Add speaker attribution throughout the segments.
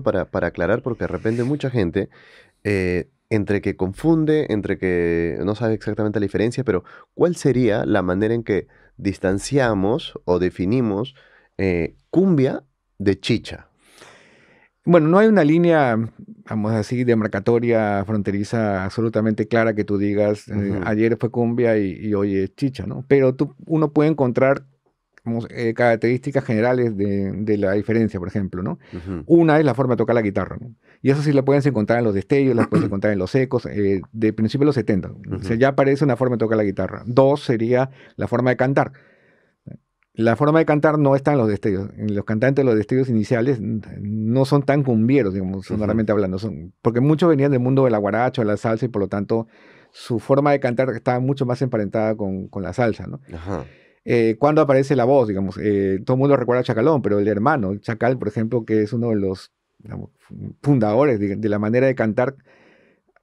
Speaker 1: para, aclarar porque de repente mucha gente eh, entre que confunde, entre que no sabe exactamente la diferencia, pero ¿cuál sería la manera en que distanciamos o definimos eh, cumbia de chicha?
Speaker 2: Bueno, no hay una línea, vamos a decir, demarcatoria fronteriza absolutamente clara que tú digas, eh, ayer fue cumbia y, y, hoy es chicha, ¿no? Pero tú, uno puede encontrar eh, características generales de, la diferencia, por ejemplo, ¿no? Una es la forma de tocar la guitarra, Y eso sí lo puedes encontrar en los destellos, lo puedes encontrar en los ecos, eh, de principios de los 70. O sea, ya aparece una forma de tocar la guitarra. Dos sería la forma de cantar. La forma de cantar no está en los destellos. Los cantantes de los destellos iniciales no son tan cumbieros, digamos, normalmente hablando. Son, porque muchos venían del mundo del la de la salsa, y por lo tanto su forma de cantar estaba mucho más emparentada con, con la salsa, ¿no? Eh, cuando aparece la voz, digamos. Eh, todo el mundo recuerda a Chacalón, pero el hermano, Chacal, por ejemplo, que es uno de los fundadores de, la manera de cantar,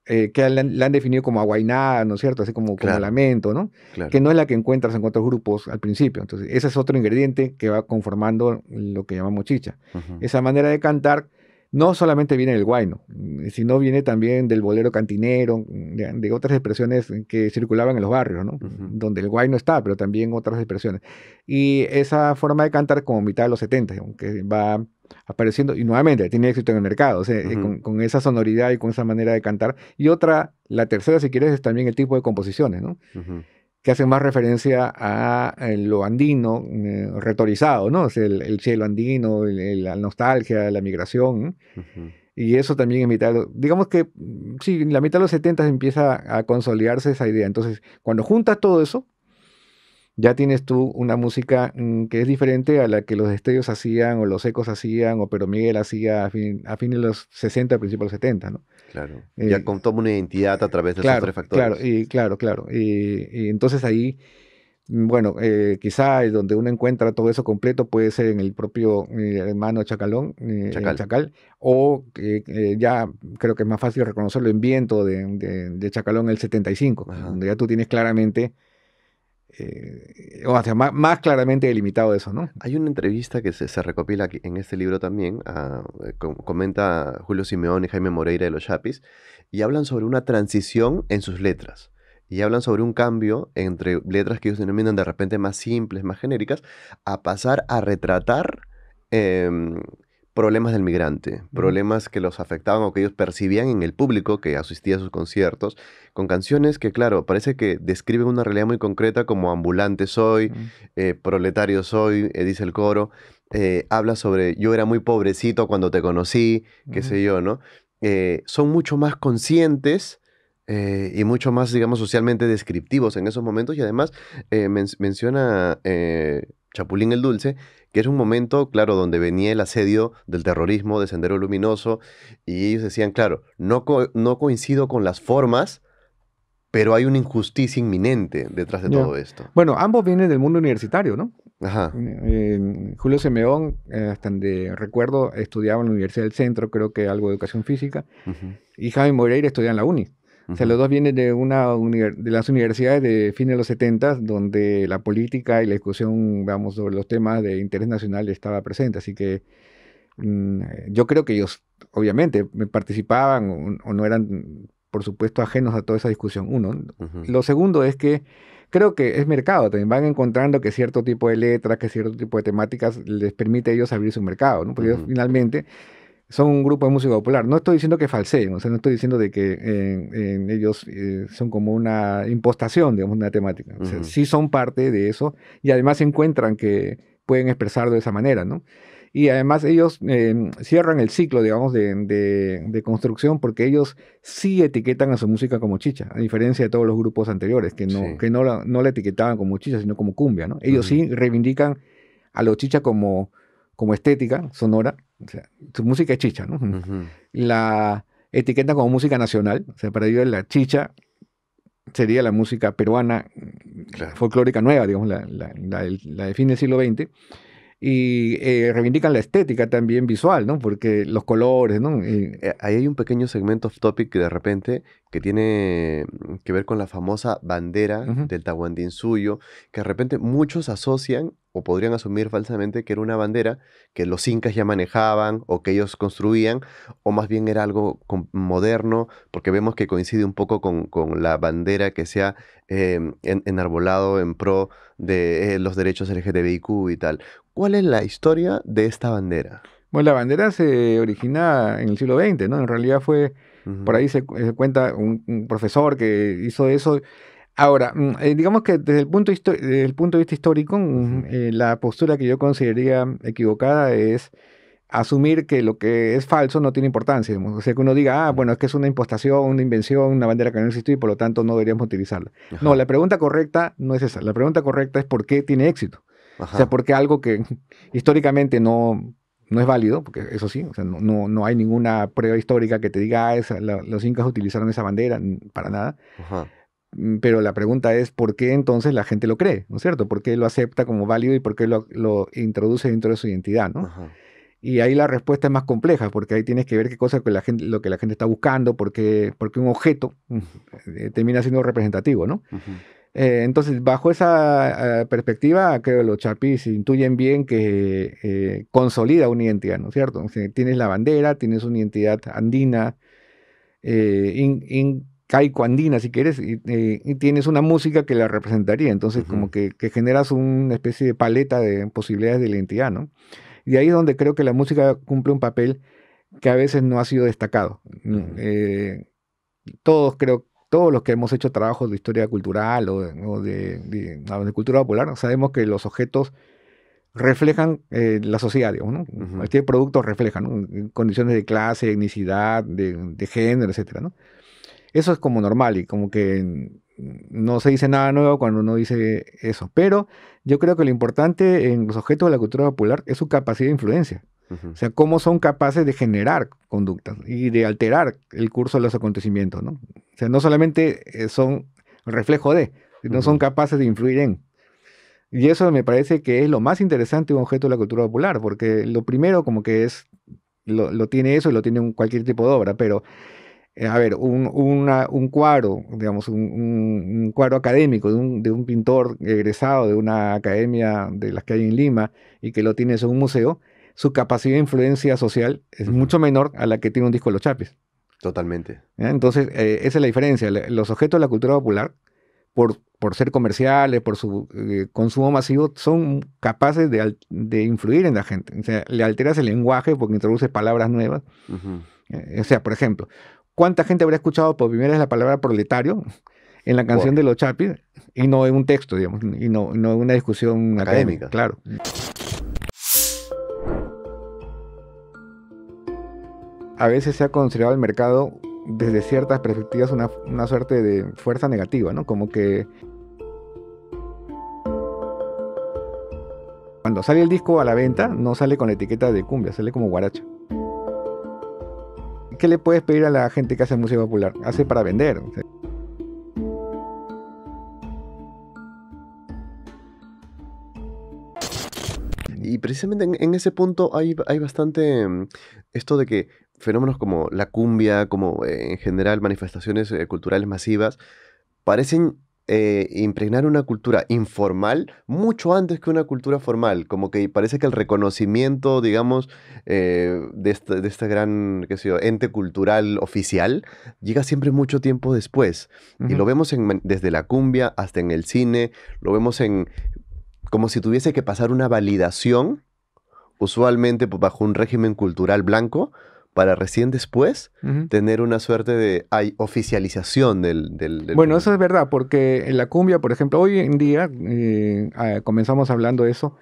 Speaker 2: eh, que la, han definido como aguainada ¿no es cierto? Así como, como lamento, ¿no? Que no es la que encuentras en otros grupos al principio. Entonces, ese es otro ingrediente que va conformando lo que llamamos chicha. Esa manera de cantar no solamente viene del guayno, mm, sino viene también del bolero cantinero, mm, de, otras expresiones que circulaban en los barrios, Donde el guayno está, pero también otras expresiones. Y esa forma de cantar como mitad de los 70, aunque va apareciendo y nuevamente tiene éxito en el mercado, eh, con, esa sonoridad y con esa manera de cantar. Y otra, la tercera, si quieres, es también el tipo de composiciones, ¿no? que hacen más referencia a eh, lo andino eh, retorizado, ¿no? Es el, cielo andino, la nostalgia, la migración. Y eso también en mitad, digamos que, mm, sí, en la mitad de los 70 empieza a consolidarse esa idea. Entonces, cuando juntas todo eso, ya tienes tú una música mm, que es diferente a la que los estrellos hacían o los ecos hacían o Pero Miguel hacía a, fin, a fines de los 60, principios de los 70, ¿no?
Speaker 1: Claro. ya eh, con toda una identidad a través de los esos tres factores. Claro,
Speaker 2: y, claro, claro. Y, entonces ahí, mm, bueno, eh, quizá donde uno encuentra todo eso completo puede ser en el propio eh, hermano Chacalón, eh, Chacal. Chacal. o ya creo que es más fácil reconocerlo en Viento de, de, de Chacalón el 75, donde ya tú tienes claramente eh, o sea, más, más, claramente delimitado eso, ¿no? Hay una entrevista que se, recopila en este libro también,
Speaker 1: ah, eh, comenta Julio Simeón y Jaime Moreira de los Chapis, y hablan sobre una transición en sus letras. Y hablan sobre un cambio entre letras que ellos denominan de repente más simples, más genéricas, a pasar a retratar eh, problemas del migrante, problemas que los afectaban o que ellos percibían en el público que asistía a sus conciertos, con canciones que, claro, parece que describen una realidad muy concreta como ambulante soy, eh, proletario soy, eh, dice el coro, eh, habla sobre yo era muy pobrecito cuando te conocí, qué sé yo, ¿no? son mucho más conscientes y mucho más, digamos, socialmente descriptivos en esos momentos. Y además menciona Chapulín el Dulce que es un momento, claro, donde venía el asedio del terrorismo de Sendero Luminoso, y ellos decían, claro, no, no coincido con las formas,
Speaker 2: pero hay una injusticia inminente detrás de todo esto. Bueno, ambos vienen del mundo universitario, ¿no? Ajá. Julio Semeón, eh, hasta donde recuerdo, estudiaba en la Universidad del Centro, creo que algo de educación física, y Javi Moreira estudiaba en la UNI o sea, los dos vienen de, una de las universidades de fines de los 70, donde la política y la discusión, vamos, sobre los temas de interés nacional estaba presente. Así que mm, yo creo que ellos, obviamente, participaban o, no eran, por supuesto, ajenos a toda esa discusión. Uno. Lo segundo es que creo que es mercado, también van encontrando que cierto tipo de letras, que cierto tipo de temáticas les permite a ellos abrir su mercado, ¿no? Porque finalmente son un grupo de música popular. No estoy diciendo que falseen, o sea, no estoy diciendo de que ellos eh, son como una impostación, digamos, una temática. O Sí son parte de eso y además encuentran que pueden expresarlo de esa manera, ¿no? Y además ellos em, cierran el ciclo, digamos, de, de, construcción porque ellos sí etiquetan a su música como chicha, a diferencia de todos los grupos anteriores que no, que no, la, no la etiquetaban como chicha, sino como cumbia, ¿no? Ellos sí reivindican a los chicha como, como estética sonora su música es chicha, ¿no? La etiqueta como música nacional, o sea, para ellos la chicha sería la música peruana folclórica nueva, digamos, la, la, la, de fin del siglo XX. Y eh, reivindican la estética también visual, ¿no? Porque los colores, ¿no? Eh, ahí hay un pequeño segmento off topic de repente que
Speaker 1: tiene mm, que ver con la famosa bandera del Tahuantinsuyo, que de repente muchos asocian o podrían asumir falsamente que era una bandera que los incas ya manejaban o que ellos construían, o más bien era algo moderno, porque vemos que coincide un poco con, la bandera que se ha em, enarbolado en pro de
Speaker 2: eh, los derechos LGTBIQ y tal. ¿Cuál es la historia de esta bandera? Bueno, la bandera se origina en el siglo XX, ¿no? En realidad fue, por ahí se, eh, cuenta un, profesor que hizo eso Ahora, mm, eh, digamos que desde el punto, punto de vista histórico, mm, eh, la postura que yo consideraría equivocada es asumir que lo que es falso no tiene importancia. O sea, que uno diga, ah, bueno, es que es una impostación, una invención, una bandera que no existe, y por lo tanto no deberíamos utilizarla. No, la pregunta correcta no es esa. La pregunta correcta es por qué tiene éxito. O sea, porque algo que históricamente no, no es válido, porque eso sí, o sea, no, hay ninguna prueba histórica que te diga, ah, los incas utilizaron esa bandera, para nada. Ajá Mm, pero la pregunta es, ¿por qué entonces la gente lo cree? ¿No es cierto? ¿Por qué lo acepta como válido y por qué lo, introduce dentro de su identidad? ¿no? Y ahí la respuesta es más compleja, porque ahí tienes que ver qué cosa que la gente, lo que la gente está buscando, porque, porque un objeto eh, eh, termina siendo representativo, ¿no? Eh, entonces, bajo esa perspectiva, creo que los chapis intuyen bien que consolida una identidad, ¿no es cierto? tienes la bandera, tienes una identidad andina, in, Andina, si quieres, eh, y, tienes una música que la representaría. Entonces, como que, generas una especie de paleta de posibilidades de identidad, ¿no? Y ahí es donde creo que la música cumple un papel que a veces no ha sido destacado. Eh, todos creo todos los que hemos hecho trabajos de historia cultural o, de, cultura popular, sabemos que los objetos reflejan eh, la sociedad, digamos, ¿no? Este producto refleja, Condiciones de clase, etnicidad, de, género, etcétera, ¿no? eso es como normal y como que no se dice nada nuevo cuando uno dice eso. Pero yo creo que lo importante en los objetos de la cultura popular es su capacidad de influencia. O sea, cómo son capaces de generar conductas y de alterar el curso de los acontecimientos, ¿no? O sea, no solamente eh, son reflejo de, no son capaces de influir en. Y eso me parece que es lo más interesante de un objeto de la cultura popular, porque lo primero como que es, lo, tiene eso y lo tiene un, cualquier tipo de obra, pero eh, a ver, un, cuadro, digamos, un, cuadro académico de un, pintor egresado de una academia de las que hay en Lima y que lo tiene en un museo, su capacidad de influencia social es mucho menor a la que tiene un disco de los Chapis. Totalmente. Entonces, eh, esa es la diferencia. Los objetos de la cultura popular, por, por ser comerciales, por su eh, consumo masivo, son capaces de, influir en la gente. O sea, le alteras el lenguaje porque introduces palabras nuevas. O sea, por ejemplo, ¿Cuánta gente habría escuchado por primera vez la palabra proletario en la canción de los Chapis y no en un texto, digamos, y no, en una discusión académica? claro. A veces se ha considerado el mercado desde ciertas perspectivas una, una suerte de fuerza negativa, ¿no? Como que cuando sale el disco a la venta no sale con la etiqueta de cumbia, sale como guaracha. ¿qué le puedes pedir a la gente que hace música popular? Hace para vender.
Speaker 1: Y precisamente en, ese punto hay, bastante mm, esto de que fenómenos como la cumbia, como eh, en general manifestaciones eh, culturales masivas, parecen eh, impregnar una cultura informal mucho antes que una cultura formal, como que parece que el reconocimiento, digamos, eh, de, este, gran ente cultural oficial llega siempre mucho tiempo después. Y lo vemos desde la cumbia hasta en el cine, lo vemos en como si tuviese que pasar una validación usualmente pues, bajo un régimen cultural blanco, para recién después tener una suerte de hay, oficialización del, Bueno,
Speaker 2: eso es verdad, porque en la cumbia, por ejemplo, hoy en día eh, ah, comenzamos hablando de eso,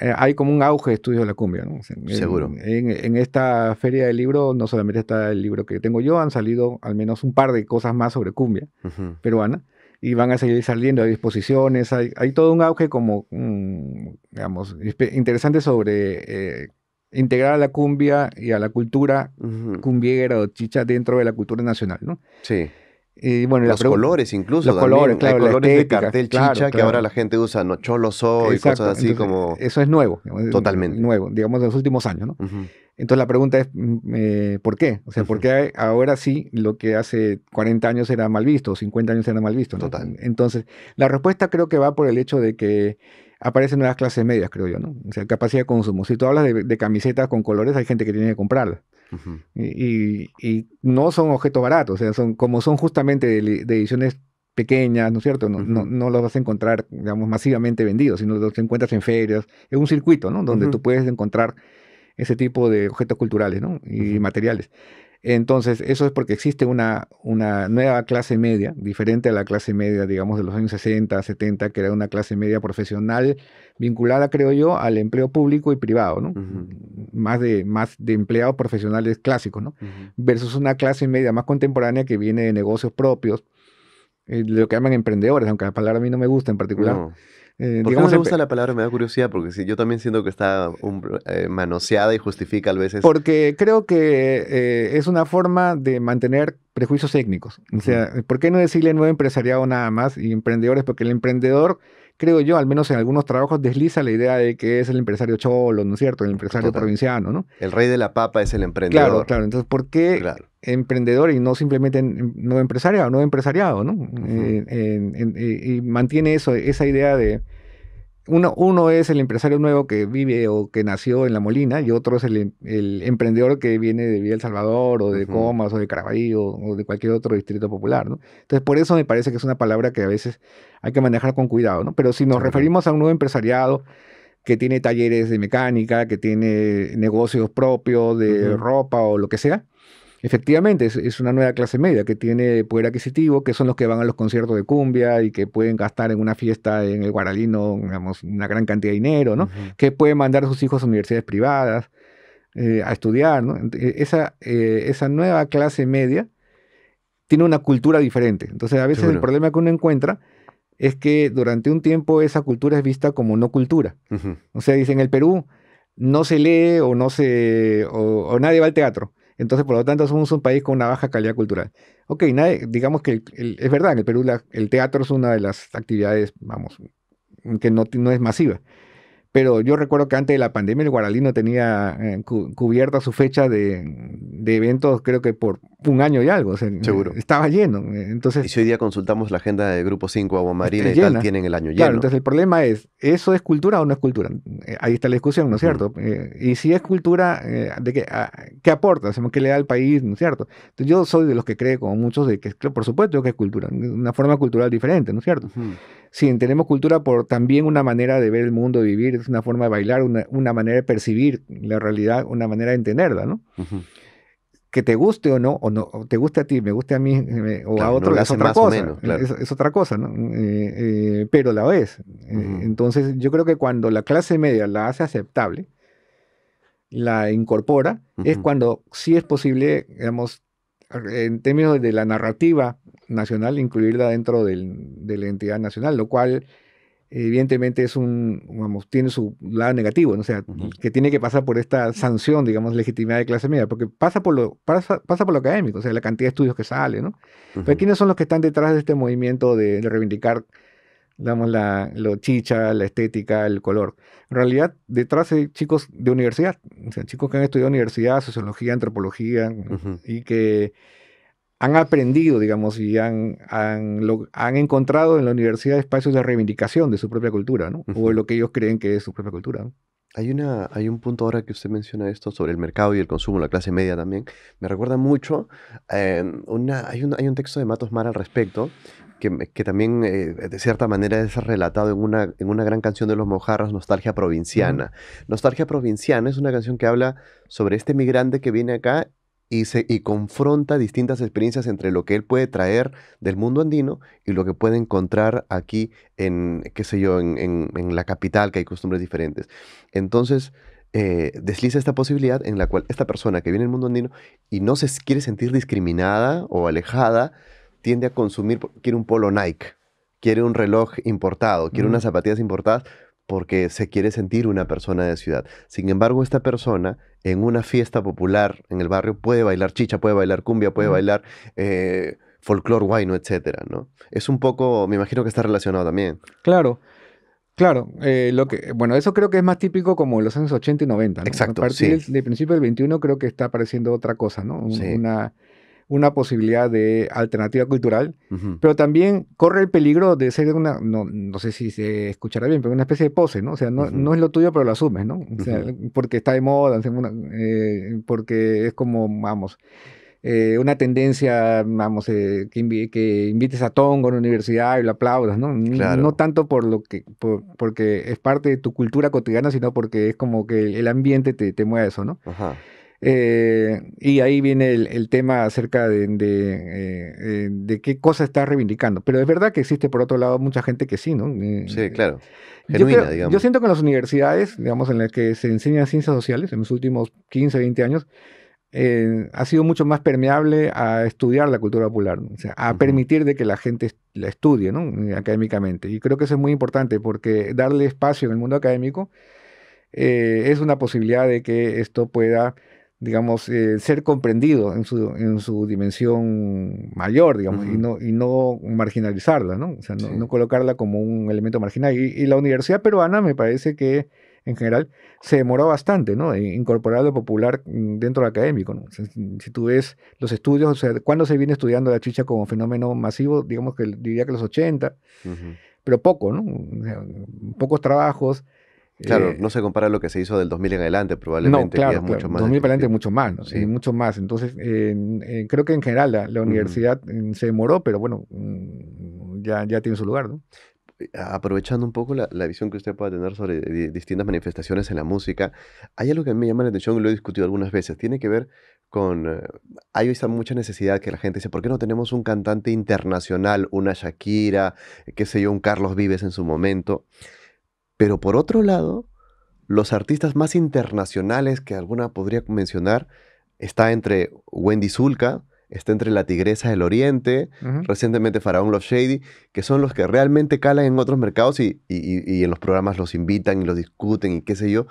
Speaker 2: eh, hay como un auge de estudio de la cumbia. Seguro. En, esta feria del libro no solamente está el libro que tengo yo, han salido al menos un par de cosas más sobre cumbia peruana y van a seguir saliendo, a disposiciones, hay, todo un auge como, mm, digamos, interesante sobre eh, integrar a la cumbia y a la cultura cumbiera o chicha dentro de la cultura nacional, ¿no? Sí. Y bueno, los colores incluso. Los colores, claro. Hay colores de cartel chicha que ahora la
Speaker 1: gente usa no cholo soy, y cosas así como.
Speaker 2: Eso es nuevo. totalmente. Nuevo, digamos, de los últimos años, ¿no? Entonces la pregunta es, mm, eh, ¿por qué? O sea, ¿por qué ahora sí lo que hace 40 años era mal visto, 50 años era mal visto? Total. Entonces, la respuesta creo que va por el hecho de que aparecen nuevas clases medias, creo yo, ¿no? O sea, capacidad de consumo. Si tú hablas de, camisetas con colores, hay gente que tiene que comprarlas. y, y, no son objetos baratos, o sea, son, como son justamente de, ediciones pequeñas, ¿no es cierto? No, no, los vas a encontrar, digamos, masivamente vendidos, sino los encuentras en ferias, es un circuito, ¿no? Donde tú puedes encontrar ese tipo de objetos culturales, ¿no? Y materiales. Entonces, eso es porque existe una, una, nueva clase media, diferente a la clase media, digamos, de los años 60, 70, que era una clase media profesional vinculada, creo yo, al empleo público y privado, ¿no? más, de, más de empleados profesionales clásicos, ¿no? Versus una clase media más contemporánea que viene de negocios propios, eh, lo que llaman emprendedores, aunque la palabra a mí no me gusta en particular. Eh, ¿Por digamos, qué no me gusta la
Speaker 1: palabra? Me da curiosidad, porque yo también siento que está eh, manoseada y justifica a veces. Porque
Speaker 2: creo que eh, es una forma de mantener prejuicios técnicos. O sea, ¿por qué no decirle nuevo empresariado nada más y emprendedores? Porque el emprendedor, creo yo, al menos en algunos trabajos, desliza la idea de que es el empresario cholo, ¿no es cierto? El empresario provinciano, ¿no?
Speaker 1: El rey de la papa es el emprendedor. Claro,
Speaker 2: claro. Entonces, ¿por qué claro emprendedor y no simplemente no o no empresariado, ¿no? Eh, eh, y mantiene eso, esa idea de uno, es el empresario nuevo que vive o que nació en La Molina y otro es el, emprendedor que viene de Villa El Salvador o de Comas o de Caraballo o de cualquier otro distrito popular, ¿no? Entonces, por eso me parece que es una palabra que a veces hay que manejar con cuidado, ¿no? Pero si nos referimos a un nuevo empresariado, que tiene talleres de mecánica, que tiene negocios propios de ropa o lo que sea, Efectivamente, es, una nueva clase media que tiene poder adquisitivo, que son los que van a los conciertos de cumbia y que pueden gastar en una fiesta en el Guaralino, una gran cantidad de dinero, ¿no? Que pueden mandar a sus hijos a universidades privadas eh, a estudiar, ¿no? Eh, esa, eh, esa nueva clase media tiene una cultura diferente. Entonces, a veces el problema que uno encuentra es que durante un tiempo esa cultura es vista como no cultura. O sea, dicen, en el Perú no se lee o no se o nadie va al teatro. Entonces, por lo tanto, somos un país con una baja calidad cultural. Ok, digamos que es verdad, en el Perú el teatro es una de las actividades, vamos, que no es masiva. Pero yo recuerdo que antes de la pandemia el Guaralino tenía eh, cubierta su fecha de, eventos, creo que por un año y algo. Seguro. Estaba lleno. Eh, entonces, y
Speaker 1: si hoy día consultamos la agenda de Grupo 5, Marina y tal, tienen el año lleno. Claro, entonces el
Speaker 2: problema es, ¿eso es cultura o no es cultura? Eh, ahí está la discusión, ¿no es cierto? y si es cultura, ¿de qué, qué aporta? ¿Qué le da al país? ¿No es cierto? yo soy de los que cree, como muchos, de que, por supuesto, que es cultura, una forma cultural diferente, ¿no es cierto? Sí, tenemos cultura por también una manera de ver el mundo, vivir, es una forma de bailar, una, manera de percibir la realidad, una manera de entenderla, ¿no? Que te guste o no, o no, te guste a ti, me guste a mí o a otro, es otra cosa. es, otra cosa, ¿no? Eh, eh, pero la es. Eh, entonces, yo creo que cuando la clase media la hace aceptable, la incorpora, es cuando sí es posible, digamos, en términos de la narrativa nacional, incluirla dentro del, de la entidad nacional, lo cual evidentemente es un, tiene su lado negativo, ¿no? sea, que tiene que pasar por esta sanción, digamos, legitimidad de clase media, porque pasa por lo, pasa, pasa por lo académico, o sea, la cantidad de estudios que sale, ¿no? Pero ¿quiénes son los que están detrás de este movimiento de reivindicar damos la lo chicha, la estética, el color. En realidad, detrás hay chicos de universidad, o chicos que han estudiado universidad, sociología, antropología, y que han aprendido, digamos, y han, han, encontrado en la universidad espacios de reivindicación de su propia cultura, ¿no? O lo que ellos creen que es su propia cultura.
Speaker 1: Hay, una, hay un punto ahora que usted menciona esto sobre el mercado y el consumo, la clase media también. Me recuerda mucho, eh, una, hay, un, hay un texto de Matos Mar al respecto, que, también eh, de cierta manera es relatado en una, en una gran canción de los Mojarras, Nostalgia Provinciana. Nostalgia Provinciana es una canción que habla sobre este migrante que viene acá y, se, y confronta distintas experiencias entre lo que él puede traer del mundo andino y lo que puede encontrar aquí en, qué sé yo, en, la capital, que hay costumbres diferentes. Entonces, eh, desliza esta posibilidad en la cual esta persona que viene del mundo andino y no se quiere sentir discriminada o alejada, tiende a consumir, quiere un polo Nike, quiere un reloj importado, quiere unas zapatillas importadas porque se quiere sentir una persona de ciudad. Sin embargo, esta persona en una fiesta popular en el barrio puede bailar chicha, puede bailar cumbia, puede bailar eh, folclore guayno, etcétera,
Speaker 2: ¿no? Es un poco, me imagino que está relacionado también. Claro. Claro, eh, lo que, bueno, eso creo que es más típico como los años 80 y 90. Exacto. A partir sí. del, principio del 21 creo que está apareciendo otra cosa, ¿no? Una una posibilidad de alternativa cultural, pero también corre el peligro de ser una, no, no, sé si se escuchará bien, pero una especie de pose, ¿no? O sea, no, es lo tuyo, pero lo asumes, ¿no? porque está de moda, eh, porque es como, vamos, eh, una tendencia, vamos, eh, que, invites a Tongo en la universidad y lo aplaudas, ¿no? No tanto por lo que, porque es parte de tu cultura cotidiana, sino porque es como que el ambiente te, te mueve eso, ¿no? Ajá. Eh, y ahí viene el, tema acerca eh, de, qué cosa está reivindicando. Pero es verdad que existe, por otro lado, mucha gente que sí, ¿no? sí, eh, claro. yo, siento que en las universidades, digamos, en las que se enseñan ciencias sociales, en los últimos 15, 20 años, ha sido mucho más permeable a estudiar la cultura popular, o sea, a permitir de que la gente la estudie ¿no? académicamente. Y creo que eso es muy importante porque darle espacio en el mundo académico es una posibilidad de que esto pueda digamos, eh, ser comprendido en su, en su dimensión mayor, digamos, y, no, y no marginalizarla, ¿no? O sea, no, no colocarla como un elemento marginal. Y, la universidad peruana me parece que, en general, se demoró bastante, ¿no? En incorporar lo popular dentro del académico, si tú ves los estudios, o sea, ¿cuándo se viene estudiando la chicha como fenómeno masivo? Digamos que diría que los 80, pero poco, ¿no? pocos trabajos Claro, eh,
Speaker 1: no se compara a lo que se hizo del 2000 en adelante, probablemente. No, mucho más 2000
Speaker 2: en adelante mucho más, mucho más. Entonces, creo que en general la, universidad mm, se demoró, pero bueno, mm,
Speaker 1: ya, tiene su lugar, ¿no? Eh, aprovechando un poco la, visión que usted pueda tener sobre eh, distintas manifestaciones en la música, hay algo que a mí me llama la atención y lo he discutido algunas veces. Tiene que ver con. hay mucha necesidad que la gente dice: ¿por qué no tenemos un cantante internacional, una Shakira, qué sé yo, un Carlos Vives en su momento? Pero por otro lado, los artistas más internacionales que alguna podría mencionar está entre Wendy Zulka, está entre La Tigresa del Oriente, recientemente Faraón Love Shady, que son los que realmente calan en otros mercados y, en los programas los invitan y los discuten y qué sé yo.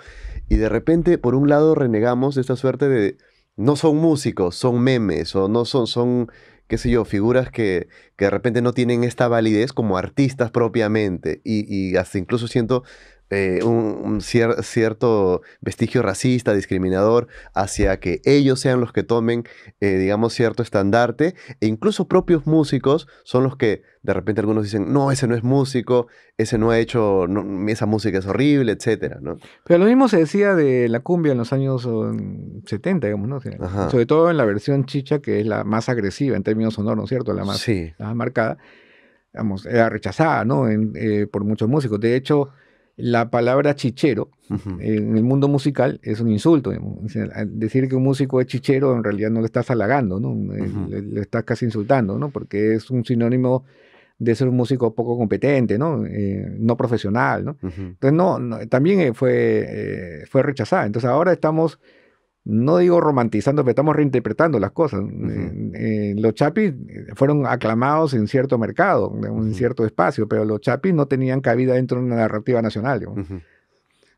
Speaker 1: Y de repente, por un lado, renegamos esta suerte de no son músicos, son memes o no son, son qué sé yo, figuras que, que de repente no tienen esta validez como artistas propiamente. Y, y hasta incluso siento eh, un, cierto vestigio racista, discriminador, hacia que ellos sean los que tomen, eh, digamos, cierto estandarte, e incluso propios músicos son los que de repente algunos dicen, no, ese no es músico, ese no ha hecho, mm, esa música es horrible, etcétera, ¿no?
Speaker 2: Pero lo mismo se decía de la cumbia en los años 70, mm, digamos, ¿no? sobre todo en la versión chicha, que es la más agresiva en términos sonoros, ¿no cierto? La más, marcada, digamos, era rechazada, ¿no? Eh, por muchos músicos. De hecho, la palabra chichero en el mundo musical es un insulto. decir que un músico es chichero en realidad no le estás halagando, ¿no? Eh, le, estás casi insultando, ¿no? porque es un sinónimo de ser un músico poco competente, no, eh, no profesional. ¿no? Entonces, no, también fue, eh, fue rechazada. Entonces, ahora estamos no digo romantizando, pero estamos reinterpretando las cosas. los chapis eh, fueron aclamados en cierto mercado, en cierto espacio, pero los chapis no tenían cabida dentro de una narrativa nacional.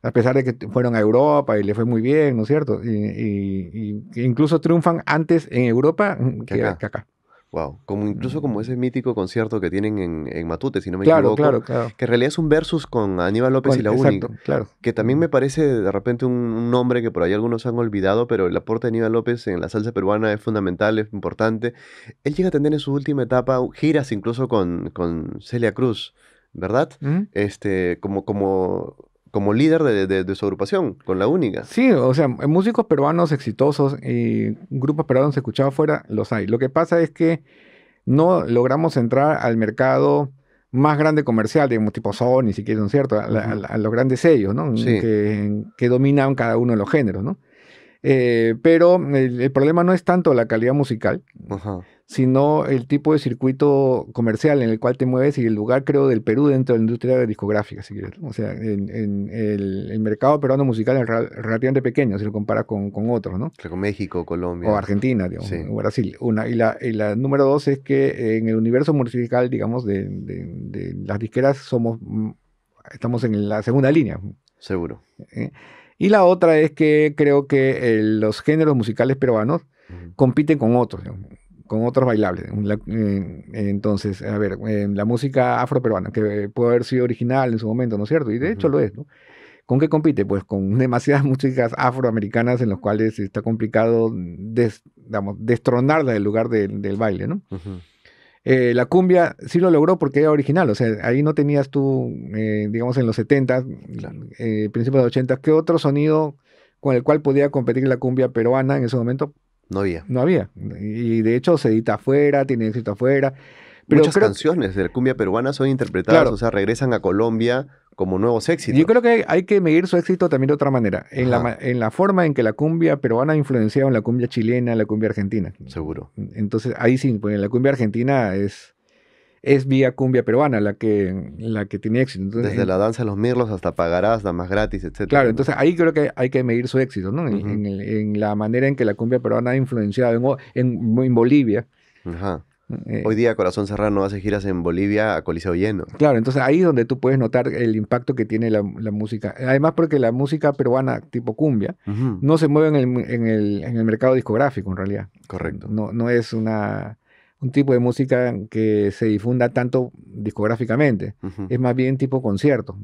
Speaker 2: A pesar de que fueron a Europa y le fue muy bien, ¿no es cierto? Y, incluso triunfan antes en Europa Que acá. Wow,
Speaker 1: como incluso como ese mítico concierto que tienen en, Matute, si no me equivoco. Que en realidad es un versus con Aníbal López y la Uni. Claro. Que también me parece de repente un, nombre que por ahí algunos han olvidado, pero el aporte de Aníbal López en la salsa peruana es fundamental, es importante. Él llega a tener en su última etapa giras incluso con, Celia Cruz. ¿Verdad? Este, como, como como líder de, su agrupación, con la única.
Speaker 2: Sí, o sea, músicos peruanos exitosos y grupos peruanos escuchados afuera, los hay. Lo que pasa es que no logramos entrar al mercado más grande comercial, digamos, tipo Sony, si quieres, ¿no es cierto? A, los grandes sellos, ¿no? Que, que, dominan cada uno de los géneros, ¿no? Eh, pero el, problema no es tanto la calidad musical, Ajá sino el tipo de circuito comercial en el cual te mueves y el lugar, creo, del Perú dentro de la industria discográfica, si quieres. O sea, en, el, mercado peruano musical es relativamente pequeño si lo comparas con, otros, ¿no? Con México, Colombia. O Argentina, digamos, o Brasil. y, la, y la número dos es que en el universo musical, digamos, de, las disqueras somos, mm, estamos en la segunda línea. Seguro. ¿Eh? Y la otra es que creo que eh, los géneros musicales peruanos compiten con otros con otros bailables. Eh, entonces, a ver, la música afroperuana, que puede haber sido original en su momento, ¿no es cierto? Y de hecho lo es, ¿no? ¿Con qué compite? Pues con demasiadas músicas afroamericanas en las cuales está complicado destronarla del lugar del baile, ¿no? Eh, la cumbia sí lo logró porque era original, o sea, ahí no tenías tú, eh, digamos, en los 70, principios de los 80, ¿qué otro sonido con el cual podía competir la cumbia peruana en ese momento? No había. No había. Y de hecho se edita afuera, tiene éxito afuera. Pero Muchas
Speaker 1: canciones de la cumbia peruana son interpretadas, o sea, regresan a Colombia como nuevos éxitos. Yo creo que hay
Speaker 2: que medir su éxito también de otra manera, en, la, en la forma en que la cumbia peruana ha influenciado en la cumbia chilena, en la cumbia argentina. Seguro. Entonces, ahí sí, en pues, la cumbia argentina es es vía cumbia peruana la que, la que tiene éxito. Desde la danza de los mirlos hasta pagarás, damas gratis, etc. Claro, entonces ahí creo que hay que medir su éxito, ¿no? en, la manera en que la cumbia peruana ha influenciado en, en Bolivia. Ajá. Eh, Hoy día Corazón Serrano hace giras
Speaker 1: en Bolivia a coliseo lleno.
Speaker 2: Claro, entonces ahí es donde tú puedes notar el impacto que tiene la, música. Además porque la música peruana tipo cumbia no se mueve en el, en el, en el mercado discográfico en realidad. Correcto. No, no es una un tipo de música que se difunda tanto discográficamente. Es más bien tipo concierto.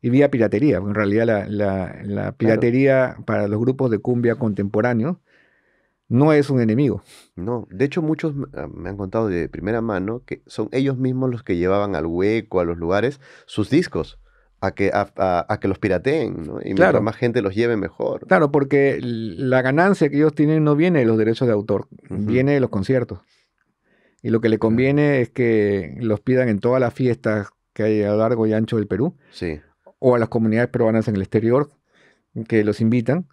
Speaker 2: Y vía piratería, en realidad la, piratería para los grupos de cumbia contemporáneo no es un enemigo. No, de hecho muchos ah, me han contado de primera mano que son ellos
Speaker 1: mismos los que llevaban al hueco, a los lugares, sus discos. A que, a, que los pirateen, Y claro. más gente los lleve mejor.
Speaker 2: Claro, porque la ganancia que ellos tienen no viene de los derechos de autor, viene de los conciertos. Y lo que le conviene es que los pidan en todas las fiestas que hay a largo y ancho del Perú. Sí. O a las comunidades peruanas en el exterior que los invitan.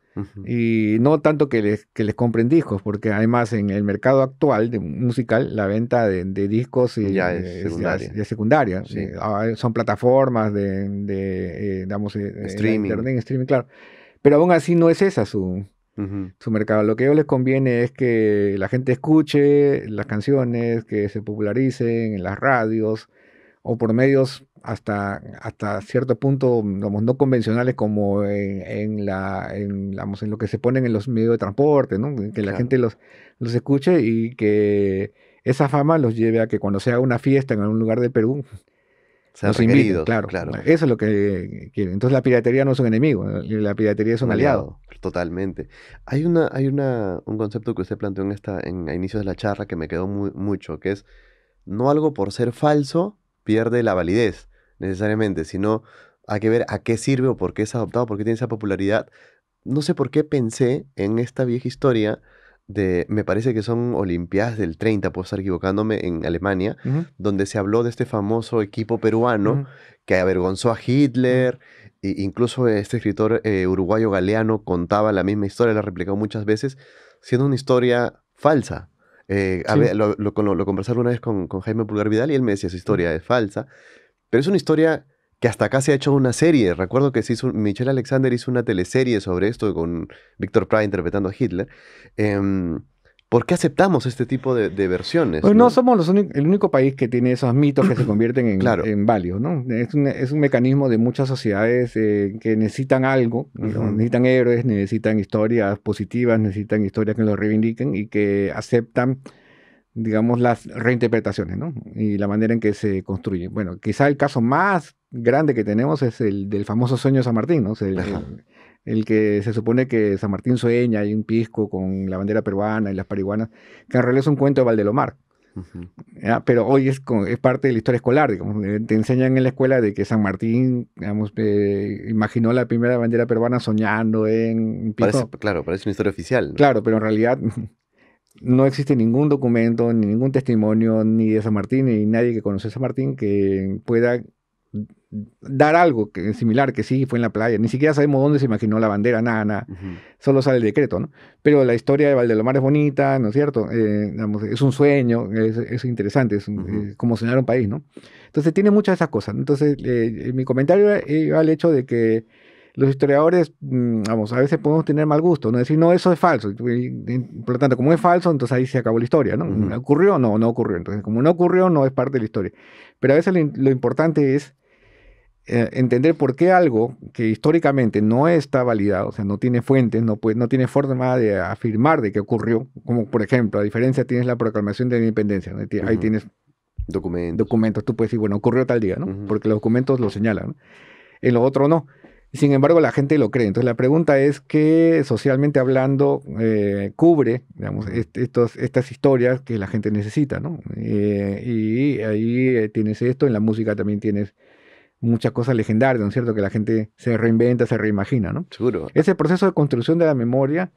Speaker 2: Y no tanto que les, que les compren discos, porque además en el mercado actual de musical, la venta de, discos ya es secundaria. Eh, ah, son plataformas de, eh, eh, streaming. internet, streaming, claro. Pero aún así no es esa su, su mercado, lo que a ellos les conviene es que la gente escuche las canciones, que se popularicen en las radios o por medios hasta, hasta cierto punto, no convencionales como en, la, en, lo que se ponen en los medios de transporte, ¿no? que la gente los, los escuche y que esa fama los lleve a que cuando sea una fiesta en algún lugar de Perú, ser claro, claro. Eso es lo que eh, quieren. Entonces la piratería no es un enemigo, la piratería es un, aliado. Totalmente. Hay, una, hay un concepto
Speaker 1: que usted planteó en esta, en, inicios de la charla que me quedó muy, mucho, que es no algo por ser falso pierde la validez necesariamente, sino hay que ver a qué sirve o por qué es adoptado, por qué tiene esa popularidad. No sé por qué pensé en esta vieja historia me parece que son Olimpiadas del 30, puedo estar equivocándome, en Alemania, donde se habló de este famoso equipo peruano que avergonzó a Hitler. e incluso este escritor eh, uruguayo galeano contaba la misma historia, la replicó muchas veces, siendo una historia falsa. Eh, lo, lo, una vez con, con Jaime Pulgar Vidal y él me decía, su historia es falsa, pero es una historia que hasta acá se ha hecho una serie. Recuerdo que se hizo, Michelle Alexander hizo una teleserie sobre esto con Víctor Prada interpretando a Hitler. Em, ¿Por qué aceptamos este tipo de, versiones? Pues no,
Speaker 2: somos el único país que tiene esos mitos que se convierten en, claro. en ¿no? Es un, mecanismo de muchas sociedades eh, que necesitan algo, necesitan héroes, necesitan historias positivas, necesitan historias que los reivindiquen y que aceptan, digamos, las reinterpretaciones, ¿no? Y la manera en que se construyen. Bueno, quizá el caso más grande que tenemos es el del famoso sueño de San Martín, ¿no? el, que se supone que San Martín sueña, y un pisco con la bandera peruana y las parihuanas, que en realidad es un cuento de Valdelomar. Pero hoy es, parte de la historia escolar, eh, Te enseñan en la escuela de que San Martín, eh, imaginó la primera bandera peruana soñando en... Pisco. claro, parece una historia oficial. Claro, pero en realidad no existe ningún documento, ni ningún testimonio, ni de San Martín, ni nadie que conoce a San Martín que pueda dar algo similar, que sí, fue en la playa. Ni siquiera sabemos dónde se imaginó la bandera, nada, nada. Solo sale el decreto, ¿no? Pero la historia de Valdelomar es bonita, ¿no es cierto? Eh, es un sueño, es, interesante, es como señalar un país, ¿no? Entonces tiene muchas de esas cosas. Entonces, eh, eh, mi comentario iba el hecho de que los historiadores, mm, vamos, a veces podemos tener mal gusto, ¿no? Decir, no, eso es falso. Por lo tanto, como es falso, entonces ahí se acabó la historia, ¿no? ¿Ocurrió? No, no ocurrió. Entonces, como no ocurrió, no es parte de la historia. Pero a veces lo importante es eh, entender por qué algo que históricamente no está validado, o sea, no tiene fuentes, no, pues, no tiene forma de afirmar de que ocurrió, como por ejemplo, a diferencia tienes la proclamación de independencia, ahí tienes documentos. documentos, tú puedes decir, bueno, ocurrió tal día, ¿no? Porque los documentos lo señalan, en lo otro no. Sin embargo, la gente lo cree. Entonces, la pregunta es qué socialmente hablando eh, cubre digamos, estos, estas historias que la gente necesita, ¿no? Eh, y ahí tienes esto, en la música también tienes muchas cosas legendarias, ¿no es cierto? Que la gente se reinventa, se reimagina, ¿no? Seguro. Ese proceso de construcción de la memoria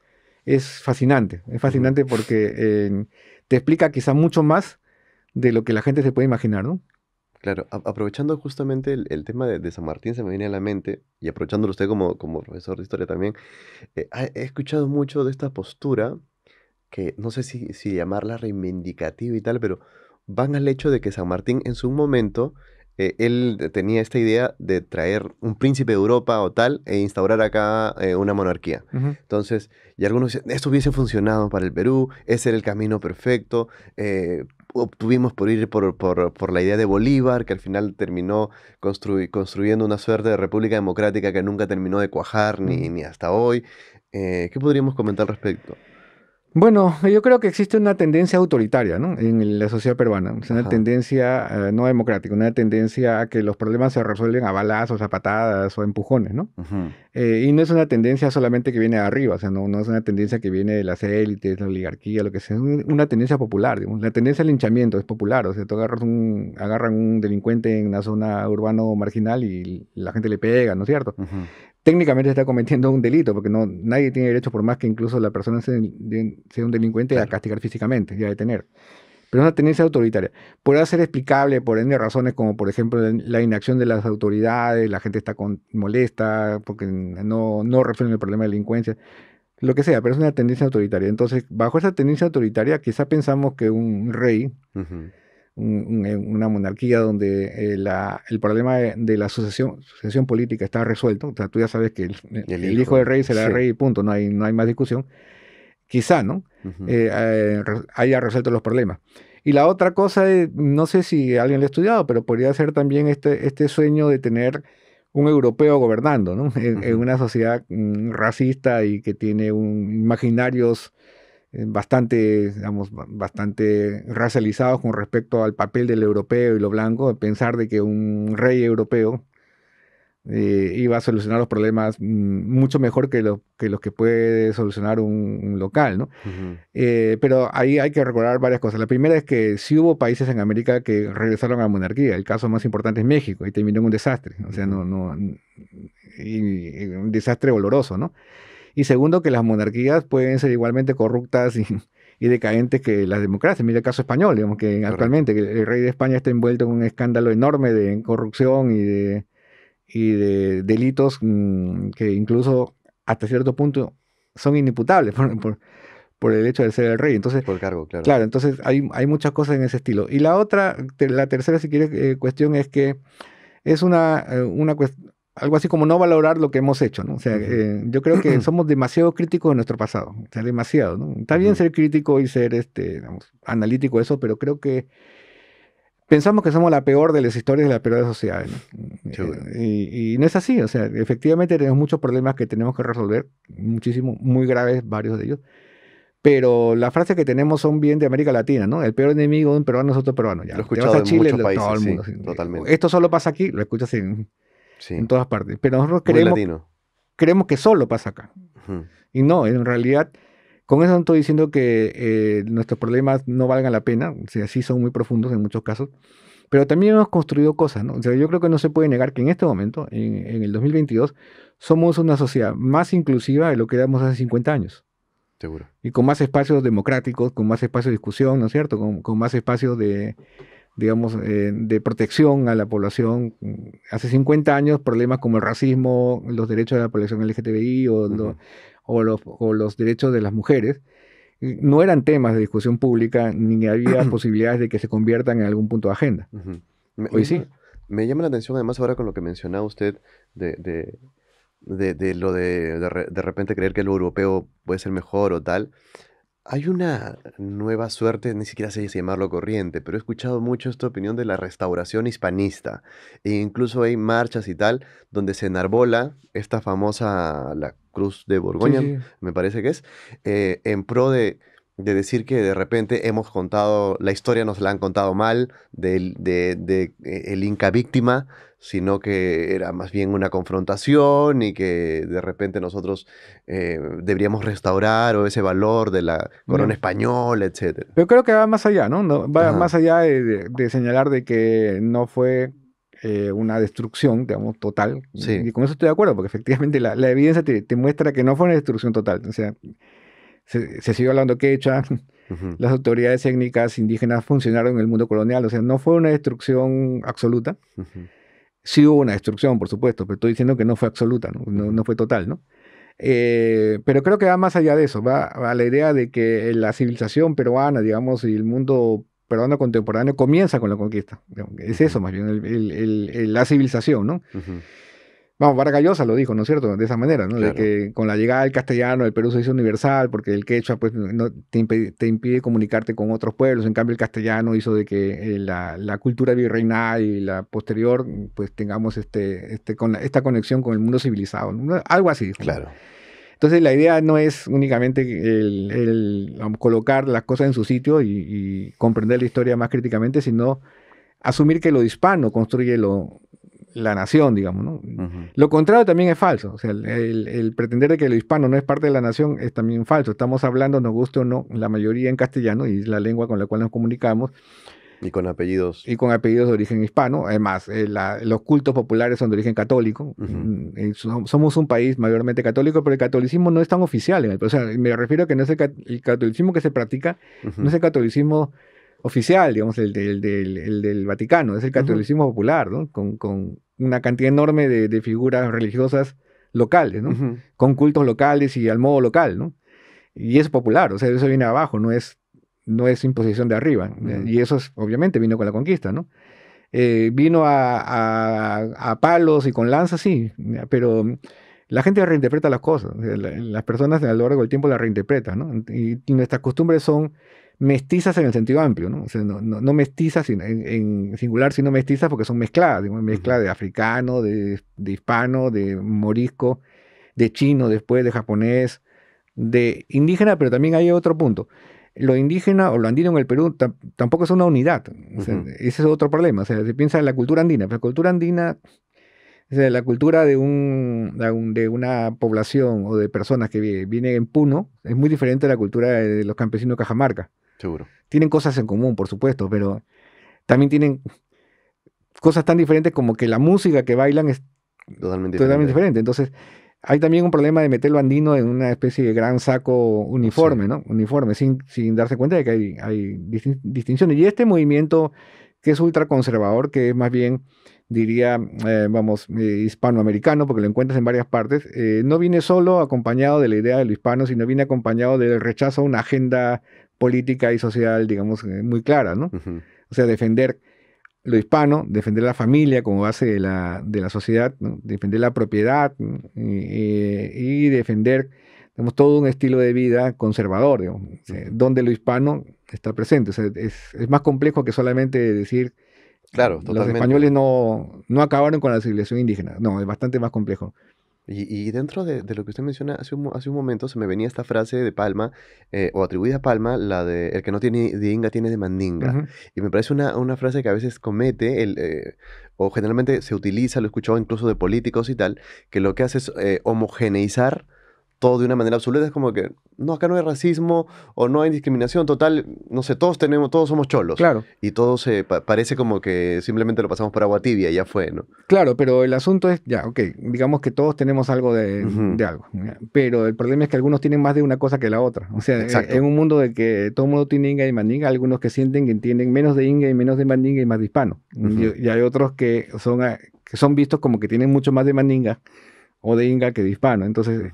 Speaker 2: es fascinante, es fascinante porque eh, te explica quizá mucho más de lo que la gente se puede imaginar, ¿no?
Speaker 1: Claro, aprovechando justamente el, tema de, San Martín, se me viene a la mente, y aprovechándolo usted como, como profesor de historia también, eh, he escuchado mucho de esta postura, que no sé si, si llamarla reivindicativa y tal, pero van al hecho de que San Martín en su momento eh, él tenía esta idea de traer un príncipe de Europa o tal e instaurar acá eh, una monarquía. Entonces, y algunos dicen, esto hubiese funcionado para el Perú, ese era el camino perfecto. Eh, obtuvimos por ir por, la idea de Bolívar, que al final terminó construyendo una suerte de república democrática que nunca terminó de cuajar ni, ni hasta hoy. ¿Qué podríamos comentar al respecto?
Speaker 2: Bueno, yo creo que existe una tendencia autoritaria ¿no? en la sociedad peruana, es una tendencia eh, no democrática, una tendencia a que los problemas se resuelven a balazos, a patadas o empujones, eh, y no es una tendencia solamente que viene de arriba, o sea, no, es una tendencia que viene de las élites, la oligarquía, lo que sea, es una tendencia popular, la tendencia al linchamiento es popular, o sea, tú un, agarran un delincuente en una zona urbana o marginal y la gente le pega, ¿no es cierto? técnicamente está cometiendo un delito, porque no, nadie tiene derecho, por más que incluso la persona sea, un delincuente, a castigar físicamente y a detener. Pero es una tendencia autoritaria. Puede ser explicable por N razones, como por ejemplo la inacción de las autoridades, la gente está con, molesta porque no, no el problema de delincuencia, lo que sea, pero es una tendencia autoritaria. Entonces, bajo esa tendencia autoritaria, quizá pensamos que un rey. Eh, una monarquía donde eh, el problema de, la sucesión, política está resuelto, sea, tú ya sabes que el, eh, hijo del rey será rey y punto, no hay, no hay más discusión, quizá, ¿no? haya resuelto los problemas. Y la otra cosa, no sé si alguien lo ha estudiado, pero podría ser también este, este sueño de tener un europeo gobernando, En, una sociedad mm, racista y que tiene un, imaginarios eh, bastante, digamos, bastante racializados con respecto al papel del europeo y lo blanco, pensar de que un rey europeo eh, iba a solucionar los problemas mm, mucho mejor que, lo, que los que puede solucionar un, local, ¿no? Eh, pero ahí hay que recordar varias cosas. La primera es que sí hubo países en América que regresaron a la monarquía. El caso más importante es México, y terminó en un desastre, o sea, no, no, un desastre doloroso, ¿no? Y segundo, que las monarquías pueden ser igualmente corruptas y, y decadentes que las democracias. Mira el caso español, digamos que actualmente el rey de España está envuelto en un escándalo enorme de corrupción y de, y de delitos mm, que incluso hasta cierto punto son inimputables por, el hecho de ser el rey. Entonces, por cargo, claro. Claro, entonces hay, muchas cosas en ese estilo. Y la otra, la tercera, si quieres, eh, cuestión es que es una, eh, una cuestión algo así como no valorar lo que hemos hecho, ¿no? O sea, eh, yo creo que somos demasiado críticos de nuestro pasado, sea, demasiado, ¿no? Está bien ser crítico y ser, este, analítico eso, pero creo que pensamos que somos la peor de las historias de la peor de las sociedades, eh, y, no es así, o sea, efectivamente tenemos muchos problemas que tenemos que resolver, muchísimos, muy graves, varios de ellos, pero las frases que tenemos son bien de América Latina, ¿no? El peor enemigo de un peruano es otro peruano, Lo he Chile, en muchos todo el mundo, Esto solo pasa aquí, lo escuchas en en todas partes. Pero nosotros creemos, creemos que solo pasa acá. Y no, en realidad, con eso no estoy diciendo que eh, nuestros problemas no valgan la pena, si sea, son muy profundos en muchos casos, pero también hemos construido cosas, ¿no? O sea, yo creo que no se puede negar que en este momento, en, el 2022, somos una sociedad más inclusiva de lo que éramos hace 50 años. Seguro. Y con más espacios democráticos, con más espacios de discusión, ¿no es cierto? Con, con más espacios de, digamos, eh, de protección a la población hace 50 años, problemas como el racismo, los derechos de la población LGTBI o, o, los, o los derechos de las mujeres, eh, no eran temas de discusión pública ni había posibilidades de que se conviertan en algún punto de agenda.
Speaker 1: Hoy sí. Me llama la atención además ahora con lo que mencionaba usted de, de, de, de lo de, de repente creer que lo europeo puede ser mejor o tal. Hay una nueva suerte, ni siquiera sé si llamarlo corriente, pero he escuchado mucho esta opinión de la restauración hispanista. E incluso hay marchas y tal, donde se enarbola esta famosa, la Cruz de Borgoña, me parece que es, eh, en pro de de decir que de repente hemos contado, la historia nos la han contado mal, del de, eh, el Inca víctima, sino que era más bien una confrontación y que de repente nosotros eh, deberíamos restaurar o ese valor de la corona mm. española, etc.
Speaker 2: Pero creo que va más allá, ¿no? va más allá de, señalar de que no fue eh, una destrucción, digamos, total. Sí. Y con eso estoy de acuerdo, porque efectivamente la, evidencia te, te muestra que no fue una destrucción total. O sea, se, se siguió hablando que hecha, las autoridades étnicas indígenas funcionaron en el mundo colonial, o sea, no fue una destrucción absoluta. Sí hubo una destrucción, por supuesto, pero estoy diciendo que no fue absoluta, no, fue total, ¿no? Eh, pero creo que va más allá de eso, va a la idea de que la civilización peruana, digamos, y el mundo peruano contemporáneo comienza con la conquista. Es eso más bien, la civilización, ¿no? Vamos, Llosa lo dijo, ¿no es cierto? De esa manera, ¿no? De que con la llegada del castellano el Perú se hizo universal porque el quechua pues, te, impide, comunicarte con otros pueblos. En cambio, el castellano hizo de que eh, la, cultura virreinal y la posterior pues tengamos este, este con esta conexión con el mundo civilizado. Algo así. claro. Entonces, la idea no es únicamente el, colocar las cosas en su sitio y comprender la historia más críticamente, sino asumir que lo hispano construye lo la nación, digamos. ¿no? Lo contrario también es falso. O sea, el, pretender que lo hispano no es parte de la nación es también falso. Estamos hablando, nos guste o no, la mayoría en castellano y es la lengua con la cual nos comunicamos. Y con apellidos. Y con apellidos de origen hispano. Además, eh, los cultos populares son de origen católico. Mm, eh, somos un país mayormente católico, pero el catolicismo no es tan oficial. o sea, me refiero a que no es el, catolicismo que se practica, no es el catolicismo oficial, digamos, el del, del, del Vaticano, es el catolicismo popular, ¿no? Con, con, una cantidad enorme de, de figuras religiosas locales, ¿no? Con cultos locales y al modo local, ¿no? Y es popular, o sea, eso viene abajo, no es, no es imposición de arriba. Y eso es, obviamente vino con la conquista, ¿no? Eh, vino a, a, a, palos y con lanzas, sí, pero la gente reinterpreta las cosas, las personas a lo largo del tiempo las reinterpretan, ¿no? Y nuestras costumbres son mestizas en el sentido amplio, ¿no? no, mestizas en, singular, sino mestizas porque son mezcladas, una mezcla de africano, de, hispano, de morisco, de chino, después de japonés, de indígena, pero también hay otro punto. Lo indígena o lo andino en el Perú tampoco es una unidad. Ese es otro problema. O sea, se piensa en la cultura andina, pues, la cultura andina la cultura de, un, de, una población o de personas que viene en Puno es muy diferente a la cultura de los campesinos de Cajamarca. Seguro. Tienen cosas en común, por supuesto, pero también tienen cosas tan diferentes como que la música que bailan es totalmente, diferente. Entonces, hay también un problema de meterlo andino en una especie de gran saco uniforme, ¿no? Uniforme, sin, sin, darse cuenta de que hay, distinciones. Y este movimiento que es ultraconservador, que es más bien, diría, eh, vamos, eh, hispanoamericano, porque lo encuentras en varias partes, eh, no viene solo acompañado de la idea de lo hispano, sino viene acompañado del rechazo a una agenda política y social, digamos, eh, muy clara, ¿no? O sea, defender lo hispano, defender la familia como base de la, sociedad, defender la propiedad eh, y, defender digamos, todo un estilo de vida conservador, donde lo hispano está presente. es, más complejo que solamente decir claro, los españoles no, no acabaron con la civilización indígena. No, es bastante más complejo. Y,
Speaker 1: dentro de, lo que usted menciona hace un, hace un momento, se me venía esta frase de Palma, eh, o atribuida a Palma, la de el que no tiene de inga tiene de mandinga. Y me parece una, frase que a veces comete, el, eh, o generalmente se utiliza, lo he escuchado incluso de políticos y tal, que lo que hace es eh, homogeneizar todo de una manera absoluta. Es como que, no, acá no hay racismo o no hay discriminación total. No sé, todos tenemos, todos somos cholos. Claro. Y todo se parece como que simplemente lo pasamos por agua tibia y ya fue, ¿no?
Speaker 2: Claro, pero el asunto es, ya, ok, digamos que todos tenemos algo de, algo. Pero el problema es que algunos tienen más de una cosa que la otra. O sea, eh, en un mundo de que todo el mundo tiene inga y maninga algunos que sienten que tienen menos de inga y menos de maninga y más de hispano. y, hay otros que son, que son vistos como que tienen mucho más de maninga o de inga que de hispano. Entonces...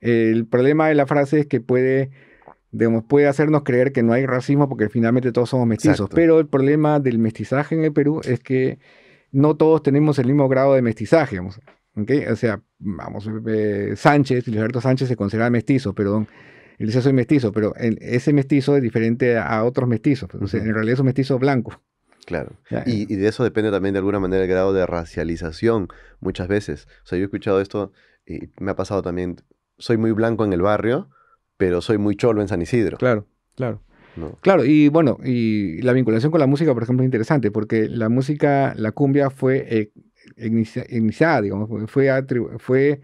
Speaker 2: El problema de la frase es que puede, puede hacernos creer que no hay racismo porque finalmente todos somos mestizos. Pero el problema del mestizaje en el Perú es que no todos tenemos el mismo grado de mestizaje. O sea, vamos, eh, Sánchez, Luis Alberto Sánchez se considera mestizo, pero él dice soy mestizo, pero ese mestizo es diferente a, otros mestizos. En realidad es un mestizo blanco. Claro. Y,
Speaker 1: eh y, de eso depende también de alguna manera el grado de racialización muchas veces. O sea, yo he escuchado esto y me ha pasado también soy muy blanco en el barrio, pero soy muy cholo en San Isidro. Claro,
Speaker 2: claro. Claro, y bueno, y la vinculación con la música, por ejemplo, es interesante, porque la música, la cumbia fue eh, iniciada, digamos, fue, fue...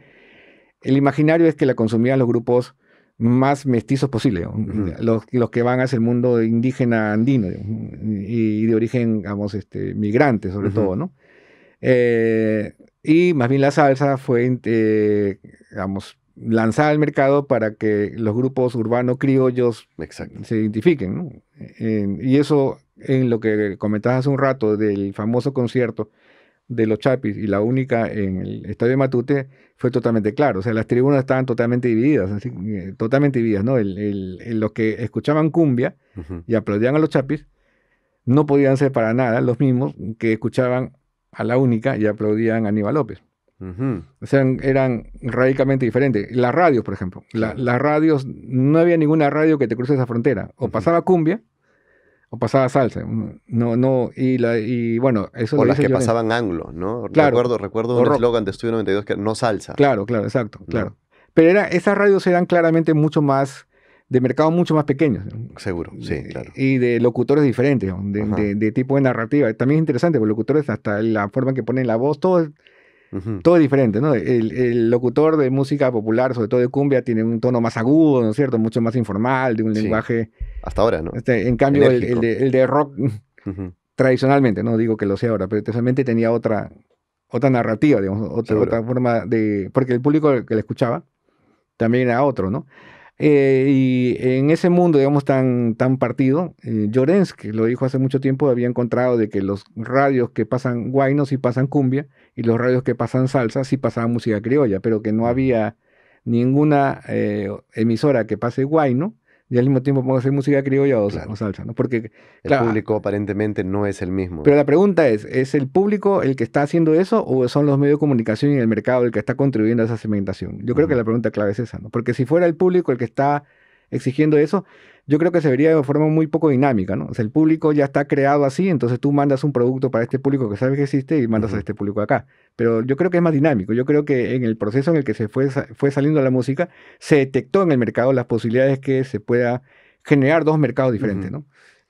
Speaker 2: El imaginario es que la consumían los grupos más mestizos posible, los, que van hacia el mundo indígena andino y de origen, digamos, este, migrante sobre todo, ¿no? Eh, y más bien la salsa fue, eh, digamos, lanzada al mercado para que los grupos urbanos criollos se identifiquen. y eso en lo que comentabas hace un rato del famoso concierto de los Chapis y la única en el Estadio Matute fue totalmente claro. O sea, las tribunas estaban totalmente divididas, eh, totalmente divididas, ¿no? los que escuchaban cumbia y aplaudían a los Chapis no podían ser para nada los mismos que escuchaban a la única y aplaudían a Aníbal López. O sea, eran radicalmente diferentes. Las radios, por ejemplo. las radios, no había ninguna radio que te cruce esa frontera. O pasaba cumbia o pasaba salsa. No, no, y, bueno, eso... O las que pasaban
Speaker 1: anglo, ¿no? Recuerdo, recuerdo un eslogan de Estudio 92 que no salsa. Claro,
Speaker 2: claro, exacto, claro. Pero era, esas radios eran claramente mucho más de mercado mucho más pequeños. Seguro, sí, claro. Y de locutores diferentes, de, tipo de narrativa. También es interesante, porque locutores, hasta la forma que ponen la voz, todo todo diferente, ¿no? El, locutor de música popular, sobre todo de cumbia, tiene un tono más agudo, ¿no es cierto? Mucho más informal, de un lenguaje... Hasta ahora, ¿no? Este, en cambio, el, de, rock, tradicionalmente, no digo que lo sea ahora, pero tradicionalmente tenía otra, otra narrativa, digamos, otra, otra forma de... Porque el público que le escuchaba también era otro, ¿no? Eh, y en ese mundo, digamos, tan, tan partido, eh, que lo dijo hace mucho tiempo, había encontrado de que los radios que pasan guayno sí pasan cumbia y los radios que pasan salsa sí pasaban música criolla, pero que no había ninguna eh, emisora que pase guayno y al mismo tiempo puedo hacer música criolla o, salsa, ¿no? Porque
Speaker 1: el público aparentemente no es el mismo. Pero
Speaker 2: la pregunta es, ¿es el público el que está haciendo eso o son los medios de comunicación y el mercado el que está contribuyendo a esa segmentación? Yo creo que la pregunta clave es esa, ¿no? Porque si fuera el público el que está exigiendo eso, yo creo que se vería de forma muy poco dinámica, ¿no? O sea, el público ya está creado así, entonces tú mandas un producto para este público que sabes que existe y mandas a este público acá. Pero yo creo que es más dinámico. Yo creo que en el proceso en el que se fue, fue saliendo la música, se detectó en el mercado las posibilidades que se pueda generar dos mercados diferentes, ¿no?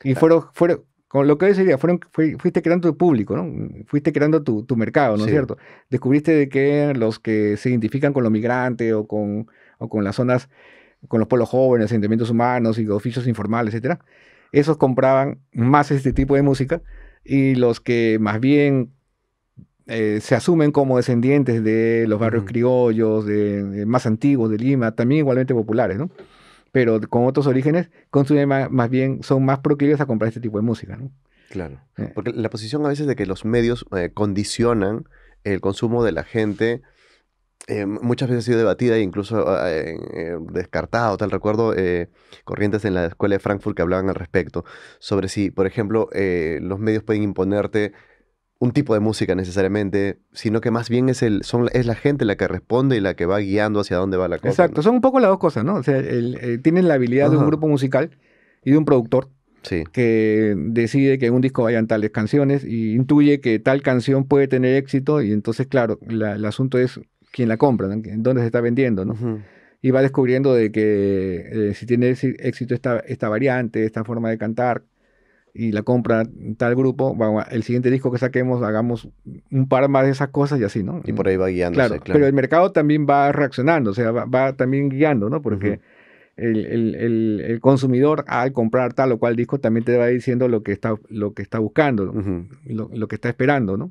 Speaker 2: Y fueron, fueron, con lo que hoy sería, fueron, fuiste creando tu público, ¿no? Fuiste creando tu, mercado, ¿no es cierto? Descubriste de que los que se identifican con los migrantes o con, o con las zonas con los pueblos jóvenes, sentimientos humanos y oficios informales, etcétera, esos compraban más este tipo de música y los que más bien eh, se asumen como descendientes de los barrios criollos, de, más antiguos de Lima, también igualmente populares, ¿no? Pero con otros orígenes, consumen más, bien, son más proclives a comprar este tipo de música, ¿no?
Speaker 1: Claro. Eh. Porque la posición a veces de que los medios eh, condicionan el consumo de la gente eh, muchas veces ha sido debatida e incluso ah, eh, descartado, tal recuerdo, eh, corrientes en la escuela de Frankfurt que hablaban al respecto, sobre si, por ejemplo, eh, los medios pueden imponerte un tipo de música necesariamente, sino que más bien es, el, es la gente la que responde y la que va guiando hacia dónde va la cosa.
Speaker 2: Exacto, son un poco las dos cosas, ¿no? O sea, tienen la habilidad de un grupo musical y de un productor que decide que en un disco vayan tales canciones y intuye que tal canción puede tener éxito y entonces, claro, el asunto es quién la compra, en dónde se está vendiendo, ¿no? Y va descubriendo de que eh, si tiene éxito esta, esta variante, esta forma de cantar, y la compra tal grupo, el siguiente disco que saquemos hagamos un par más de esas cosas y así, ¿no? Y por ahí va guiando. Claro, claro, pero el mercado también va reaccionando, o sea, va, también guiando, ¿no? Porque el, el, el, consumidor al comprar tal o cual disco también te va diciendo lo que está, lo que está buscando, lo, que está esperando, ¿no?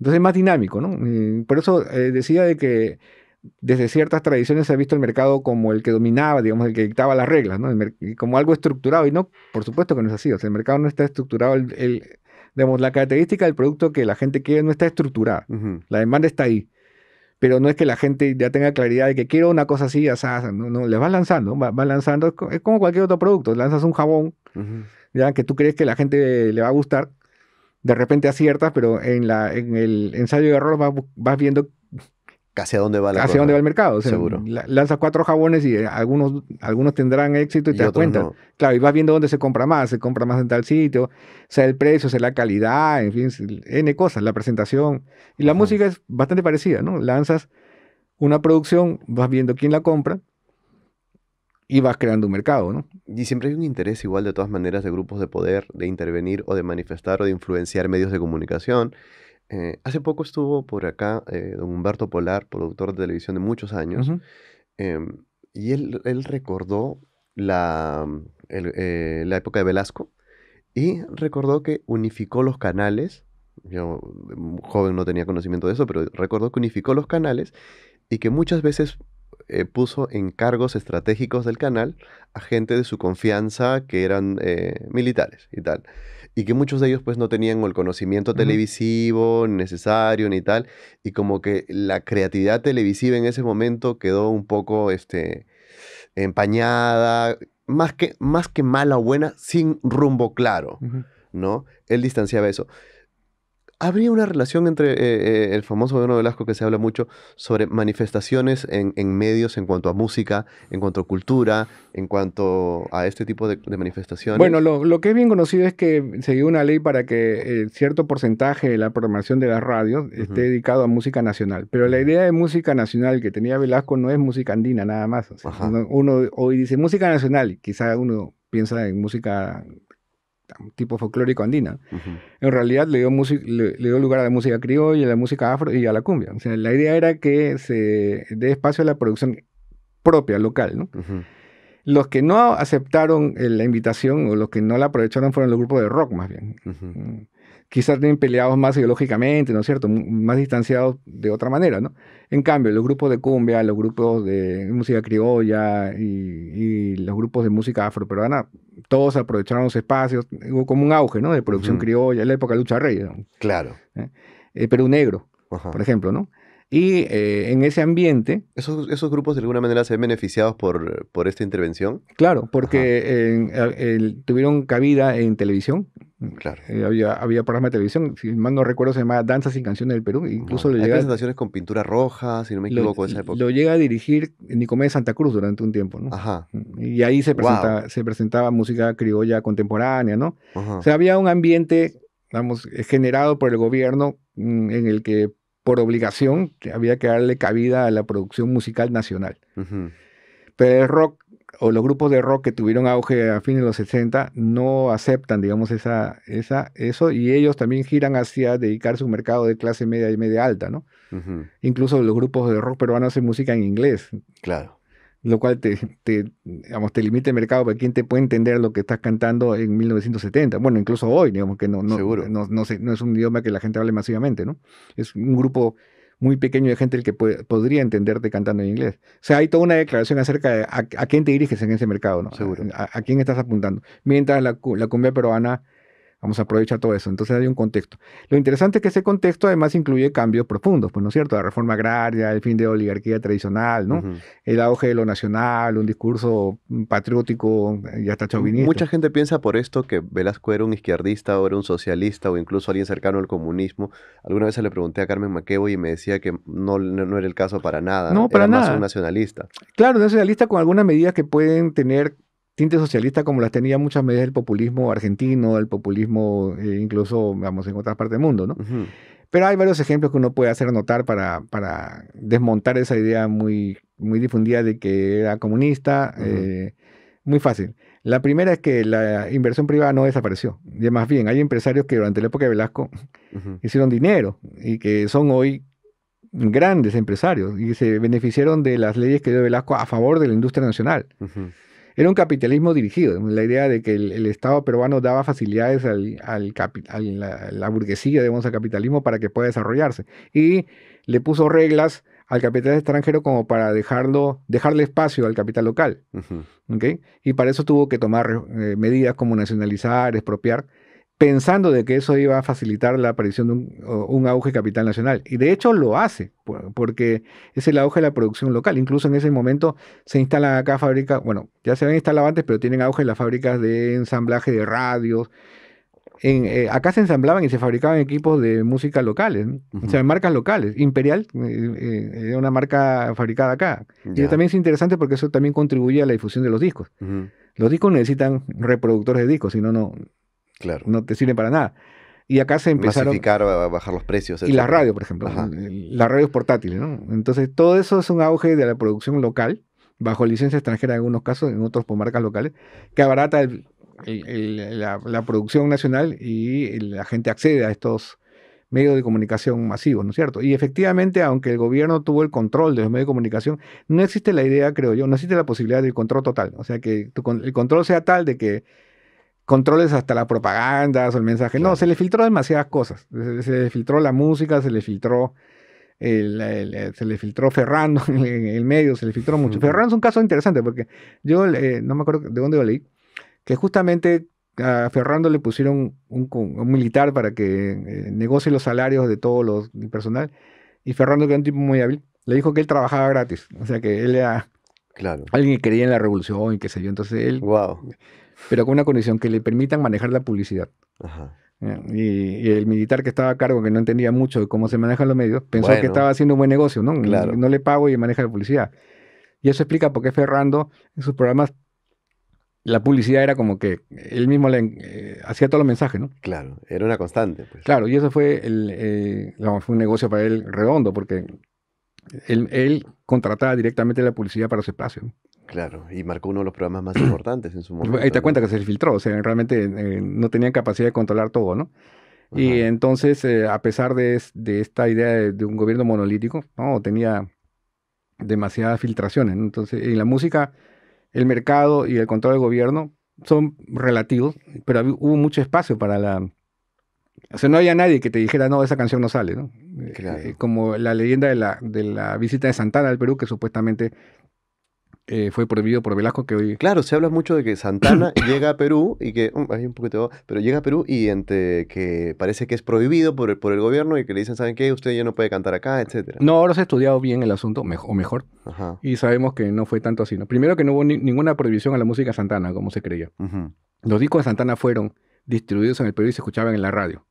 Speaker 2: Entonces es más dinámico, ¿no? Por eso eh, decía de que desde ciertas tradiciones se ha visto el mercado como el que dominaba, digamos, el que dictaba las reglas, ¿no? Como algo estructurado. Y no, por supuesto que no es así. O sea, el mercado no está estructurado. El, la característica del producto que la gente quiere no está estructurada. La demanda está ahí. Pero no es que la gente ya tenga claridad de que quiero una cosa así, sabes, No, no, le vas lanzando, lanzando. Es como cualquier otro producto. Lanzas un jabón, ya que tú crees que la gente le va a gustar de repente aciertas, pero en, la, en el ensayo de error vas, viendo casi a dónde va hacia dónde va el mercado. Seguro. Lanzas cuatro jabones y eh, algunos, algunos tendrán éxito y, te das cuenta. Claro, y vas viendo dónde se compra más, se compra más en tal sitio, sea el precio, sea la calidad, en fin, N cosas, la presentación. Y la música es bastante parecida, ¿no? Lanzas una producción, vas viendo quién la compra, y vas creando un mercado, ¿no? Y siempre hay un interés
Speaker 1: igual de todas maneras de grupos de poder de intervenir o de manifestar o de influenciar medios de comunicación. Eh, hace poco estuvo por acá eh, don Humberto Polar, productor de televisión de muchos años, em, y él, recordó la, eh, la época de Velasco y recordó que unificó los canales. Yo, mm, joven, no tenía conocimiento de eso, pero recordó que unificó los canales y que muchas veces eh, puso en cargos estratégicos del canal a gente de su confianza que eran eh, militares y tal. Y que muchos de ellos pues no tenían el conocimiento televisivo necesario ni tal. Y como que la creatividad televisiva en ese momento quedó un poco este, empañada, más que, más que mala o buena, sin rumbo claro. ¿no? Él distanciaba eso habría una relación entre eh, eh, el famoso de Velasco que se habla mucho sobre manifestaciones en, medios en cuanto a música, en cuanto a cultura, en cuanto a este tipo de, manifestaciones. Bueno,
Speaker 2: lo, que es bien conocido es que se dio una ley para que eh, cierto porcentaje de la programación de las radios esté dedicado a música nacional. Pero la idea de música nacional que tenía Velasco no es música andina nada más. O uno hoy dice música nacional, quizá uno piensa en música tipo folclórico andina En realidad le dio, le, le dio, lugar a la música criolla, a la música afro y a la cumbia. O sea, la idea era que se dé espacio a la producción propia, local, Los que no aceptaron eh, la invitación o los que no la aprovecharon fueron los grupos de rock más bien quizás tienen peleados más ideológicamente, ¿no es cierto? más distanciados de otra manera, ¿no? En cambio, los grupos de cumbia, los grupos de música criolla y, los grupos de música afroperuana, todos aprovecharon los espacios, hubo como un auge, ¿no? De producción criolla, en la época de Lucha Rey. Claro. ¿Eh? Eh, Perú Negro, por ejemplo, ¿no? Y eh, en ese ambiente... ¿Esos, ¿Esos,
Speaker 1: grupos de alguna manera se ven beneficiados por, por esta intervención?
Speaker 2: Claro, porque tuvieron cabida en televisión, Mm, claro. Eh, había, había programas de televisión, si mal no recuerdo, se llamaba Danza sin canciones del Perú. E incluso le hay presentaciones con pintura roja, si no me equivoco, lo, esa época. Lo llega a dirigir Nicomé de Santa Cruz durante un tiempo, ¿no? Ajá. Mm, y ahí se presentaba, se presentaba música criolla contemporánea, ¿no? Ajá. O sea, había un ambiente, vamos, generado por el gobierno mm, en el que por obligación había que darle cabida a la producción musical nacional. Pero el rock o los grupos de rock que tuvieron auge a fines de los 60 no aceptan, digamos, esa, esa, eso y ellos también giran hacia dedicarse a un mercado de clase media y media alta, ¿no? Incluso los grupos de rock peruanos hacen música en inglés. Claro. Lo cual te, te, digamos, te limita el mercado para quien te puede entender lo que estás cantando en 1970. Bueno, incluso hoy, digamos que no, no, no, no, no es un idioma que la gente hable masivamente, ¿no? Es un grupo muy pequeño de gente el que podría entenderte cantando en inglés. O sea, hay toda una declaración acerca de a, quién te diriges en ese mercado, ¿no? Seguro. A, a quién estás apuntando. Mientras la, la cumbia peruana Vamos a aprovechar todo eso. Entonces hay un contexto. Lo interesante es que ese contexto además incluye cambios profundos, pues, ¿no es cierto? La reforma agraria, el fin de la oligarquía tradicional, ¿no? El auge de lo nacional, un discurso mm, patriótico eh, y hasta chauvinista. Mucha gente
Speaker 1: piensa por esto que Velasco era un izquierdista o era un socialista o incluso alguien cercano al comunismo. Alguna vez se le pregunté a Carmen Maquebo y me decía que no, no, era el caso para nada. No, para era nada. Más un
Speaker 2: nacionalista. Claro, un nacionalista con algunas medidas que pueden tener tinte socialista como las tenía muchas medidas del populismo argentino, el populismo eh, incluso, vamos, en otras partes del mundo, ¿no? Pero hay varios ejemplos que uno puede hacer notar para, para desmontar esa idea muy, muy difundida de que era comunista. Eh, muy fácil. La primera es que la inversión privada no desapareció. Y más bien, hay empresarios que durante la época de Velasco hicieron dinero y que son hoy grandes empresarios y se beneficiaron de las leyes que dio Velasco a favor de la industria nacional era un capitalismo dirigido, la idea de que el, Estado peruano daba facilidades al, al a la, burguesía, digamos, al capitalismo para que pueda desarrollarse. Y le puso reglas al capital extranjero como para dejarlo, dejarle espacio al capital local. Y para eso tuvo que tomar eh, medidas como nacionalizar, expropiar, pensando de que eso iba a facilitar la aparición de un, auge capital nacional. Y de hecho lo hace, porque es el auge de la producción local. Incluso en ese momento se instalan acá fábricas, bueno, ya se habían instalado antes, pero tienen auge las fábricas de ensamblaje de radios. Eh, acá se ensamblaban y se fabricaban equipos de música locales, o sea, marcas locales. Imperial es eh, eh, una marca fabricada acá. Y también es interesante porque eso también contribuye a la difusión de los discos. Los discos necesitan reproductores de discos, si no, no, no te sirve para nada. Y acá se empezaron...
Speaker 1: a bajar los precios. Y la radio,
Speaker 2: por ejemplo. Las radios portátiles, Entonces, todo eso es un auge de la producción local, bajo licencia extranjera en algunos casos, en otros por marcas locales, que abarata la, producción nacional y la gente accede a estos medios de comunicación masivos, ¿no es cierto? Y efectivamente, aunque el gobierno tuvo el control de los medios de comunicación, no existe la idea, creo yo, no existe la posibilidad del control total. O sea, que el control sea tal de que controles hasta la propaganda o el mensaje. No, se le filtró demasiadas cosas. Se, le filtró la música, se le filtró. Eh, se le filtró Ferrando en el medio, se le filtró mucho. Ferrando es un caso interesante porque yo eh, no me acuerdo de dónde lo leí, que justamente a Ferrando le pusieron un, militar para que eh, negocie los salarios de todos los personal. Y Ferrando, que era un tipo muy hábil, le dijo que él trabajaba gratis. O sea que él era claro. alguien que creía en la revolución y que se vio Entonces él. Wow pero con una condición que le permitan manejar la publicidad. Y, el militar que estaba a cargo, que no entendía mucho de cómo se manejan los medios, pensó que estaba haciendo un buen negocio, ¿no? Claro. No le pago y maneja la publicidad. Y eso explica por qué Ferrando en sus programas la publicidad era como que él mismo le eh, hacía todos los mensajes, ¿no? Claro, era una constante. Pues. Claro, y eso fue, el, eh, fue un negocio para él redondo, porque él, contrataba directamente la publicidad para su espacio. Claro, y marcó uno de los programas más importantes en su momento. Ahí te ¿no? cuenta que se filtró, o sea, realmente eh, no tenían capacidad de controlar todo, ¿no? Y entonces, eh, a pesar de, esta idea de, un gobierno monolítico, no, tenía demasiadas filtraciones. Entonces, en la música, el mercado y el control del gobierno son relativos, pero hubo mucho espacio para la... O sea, no había nadie que te dijera, no, esa canción no sale, ¿no? Eh, como la leyenda de la, de la visita de Santana al Perú, que supuestamente eh, fue prohibido por Velasco que hoy... Claro, se habla mucho de que Santana llega a Perú y
Speaker 1: que... Um, hay un poquito... Pero llega a Perú y que parece que es prohibido por el, por el gobierno y que le dicen, ¿saben qué? Usted ya no puede cantar acá, etcétera.
Speaker 2: No, ahora se ha estudiado bien el asunto, o mejor. Y sabemos que no fue tanto así. Primero que no hubo ninguna prohibición a la música Santana, como se creía. Los discos de Santana fueron distribuidos en el Perú y se escuchaban en la radio.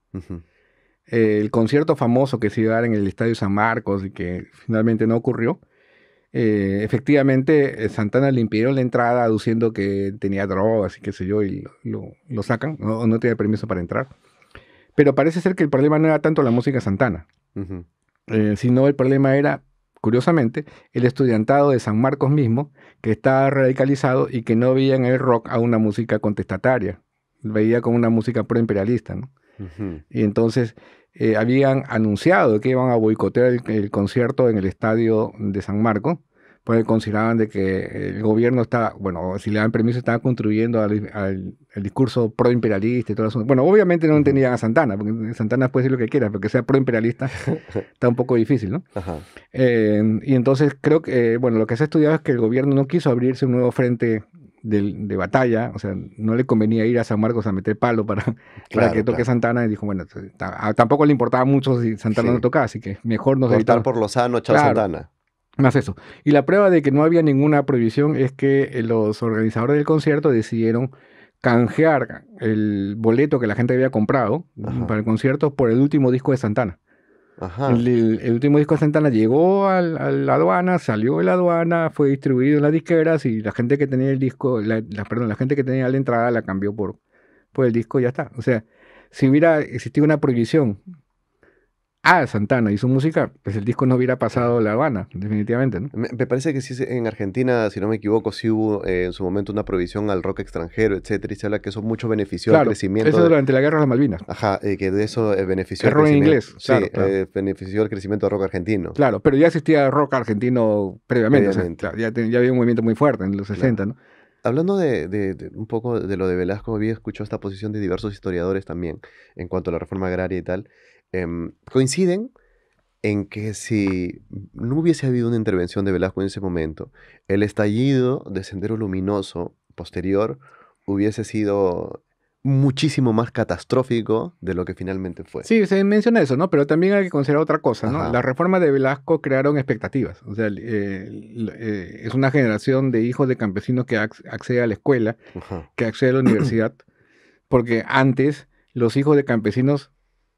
Speaker 2: Eh, el concierto famoso que se iba a dar en el Estadio San Marcos y que finalmente no ocurrió, eh, efectivamente eh, Santana le impidieron la entrada aduciendo que tenía drogas y qué sé yo, y lo, sacan, no, no tenía permiso para entrar. Pero parece ser que el problema no era tanto la música Santana, eh, sino el problema era, curiosamente, el estudiantado de San Marcos mismo, que estaba radicalizado y que no veía en el rock a una música contestataria, veía como una música proimperialista. Y entonces eh, habían anunciado que iban a boicotear el, concierto en el estadio de San Marco, porque consideraban de que el gobierno está, bueno, si le dan permiso, estaba construyendo al, el discurso proimperialista y todo eso. Bueno, obviamente no entendían a Santana, porque Santana puede decir lo que quiera, pero que sea proimperialista está un poco difícil, ¿no? Eh, y entonces creo que, eh, bueno, lo que se ha estudiado es que el gobierno no quiso abrirse un nuevo frente de, batalla, o sea, no le convenía ir a San Marcos a meter palo para, que toque Santana y dijo, bueno, tampoco le importaba mucho si Santana no tocaba, así que mejor nos Evitar por Lozano, chao claro, Santana. Más eso. Y la prueba de que no había ninguna prohibición es que eh, los organizadores del concierto decidieron canjear el boleto que la gente había comprado para el concierto por el último disco de Santana. El, último disco de Santana llegó a la aduana, salió de la aduana, fue distribuido en las disqueras y la gente que tenía el disco, la, perdón, la gente que tenía la entrada la cambió por, por el disco y ya está. O sea, si hubiera existía una prohibición Ah, Santana y su música, pues el disco no hubiera pasado La Habana, definitivamente. Me, parece que sí, en
Speaker 1: Argentina, si no me equivoco, sí hubo eh, en su momento una prohibición al rock extranjero, etcétera, y se habla que eso mucho benefició al crecimiento. Eso durante la guerra de las Malvinas. Ajá, eh, que de eso eh, benefició. El rock en inglés. Sí, claro, benefició el crecimiento del rock argentino. Claro,
Speaker 2: pero ya existía rock argentino previamente. ya, había un movimiento muy fuerte en los 60, ¿no? Hablando de, de, un poco de lo de Velasco, había
Speaker 1: escuchado esta posición de diversos historiadores también en cuanto a la reforma agraria y tal, Em, coinciden en que si no hubiese habido una intervención de Velasco en ese momento, el estallido de Sendero Luminoso posterior hubiese sido muchísimo más catastrófico de lo que finalmente fue.
Speaker 2: Sí, se menciona eso, ¿no? Pero también hay que considerar otra cosa, ¿no? Las reformas de Velasco crearon expectativas. O sea, eh, eh, es una generación de hijos de campesinos que accede a la escuela, que accede a la universidad, porque antes los hijos de campesinos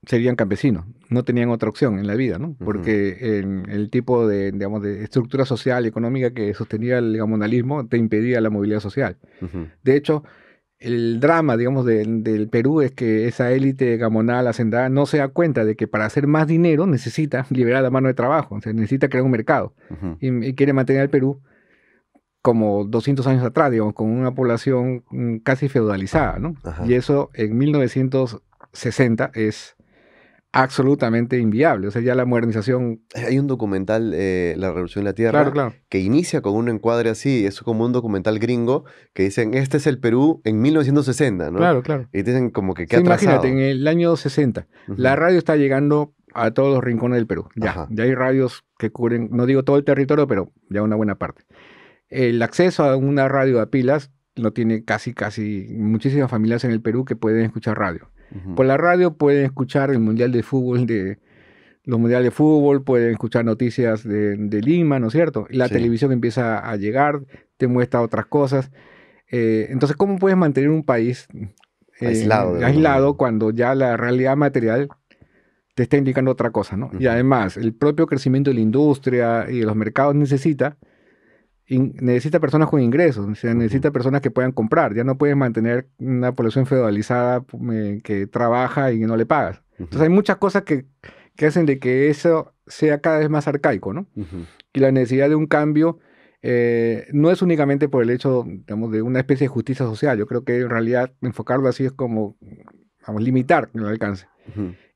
Speaker 2: serían campesinos, no tenían otra opción en la vida, ¿no? Porque el tipo de, digamos, de estructura social, económica que sostenía el gamonalismo te impedía la movilidad social. De hecho, el drama, digamos, del Perú es que esa élite gamonal, hacendada, no se da cuenta de que para hacer más dinero necesita liberar la mano de trabajo, o sea, necesita crear un mercado y, y, quiere mantener al Perú como 200 años atrás, digamos, con una población mm, casi feudalizada, ¿no? Y eso en 1960 es absolutamente inviable. O sea, ya la modernización... Eh, hay un documental, eh, La Revolución de la Tierra, que inicia con
Speaker 1: un encuadre así, es como un documental gringo, que dicen, este es el Perú en 1960, ¿no? Claro, claro. Y dicen como que qué. sí, Imagínate, en
Speaker 2: el año 60, la radio está llegando a todos los rincones del Perú. Ya, ya hay radios que cubren, no digo todo el territorio, pero ya una buena parte. El acceso a una radio a pilas lo tiene casi, casi muchísimas familias en el Perú que pueden escuchar radio. Por la radio pueden escuchar el Mundial de Fútbol de los mundiales de fútbol, pueden escuchar noticias de, Lima, ¿no es cierto? La televisión empieza a llegar, te muestra otras cosas. Eh, entonces, ¿cómo puedes mantener un país eh, aislado, cuando ya la realidad material te está indicando otra cosa, Y además, el propio crecimiento de la industria y de los mercados necesita necesita personas con ingresos, necesita personas que puedan comprar. Ya no puedes mantener una población feudalizada eh, que trabaja y no le pagas. Entonces hay muchas cosas que, hacen de que eso sea cada vez más arcaico, ¿no? Y la necesidad de un cambio eh, no es únicamente por el hecho, de una especie de justicia social. Yo creo que en realidad enfocarlo así es como, vamos, limitar el alcance.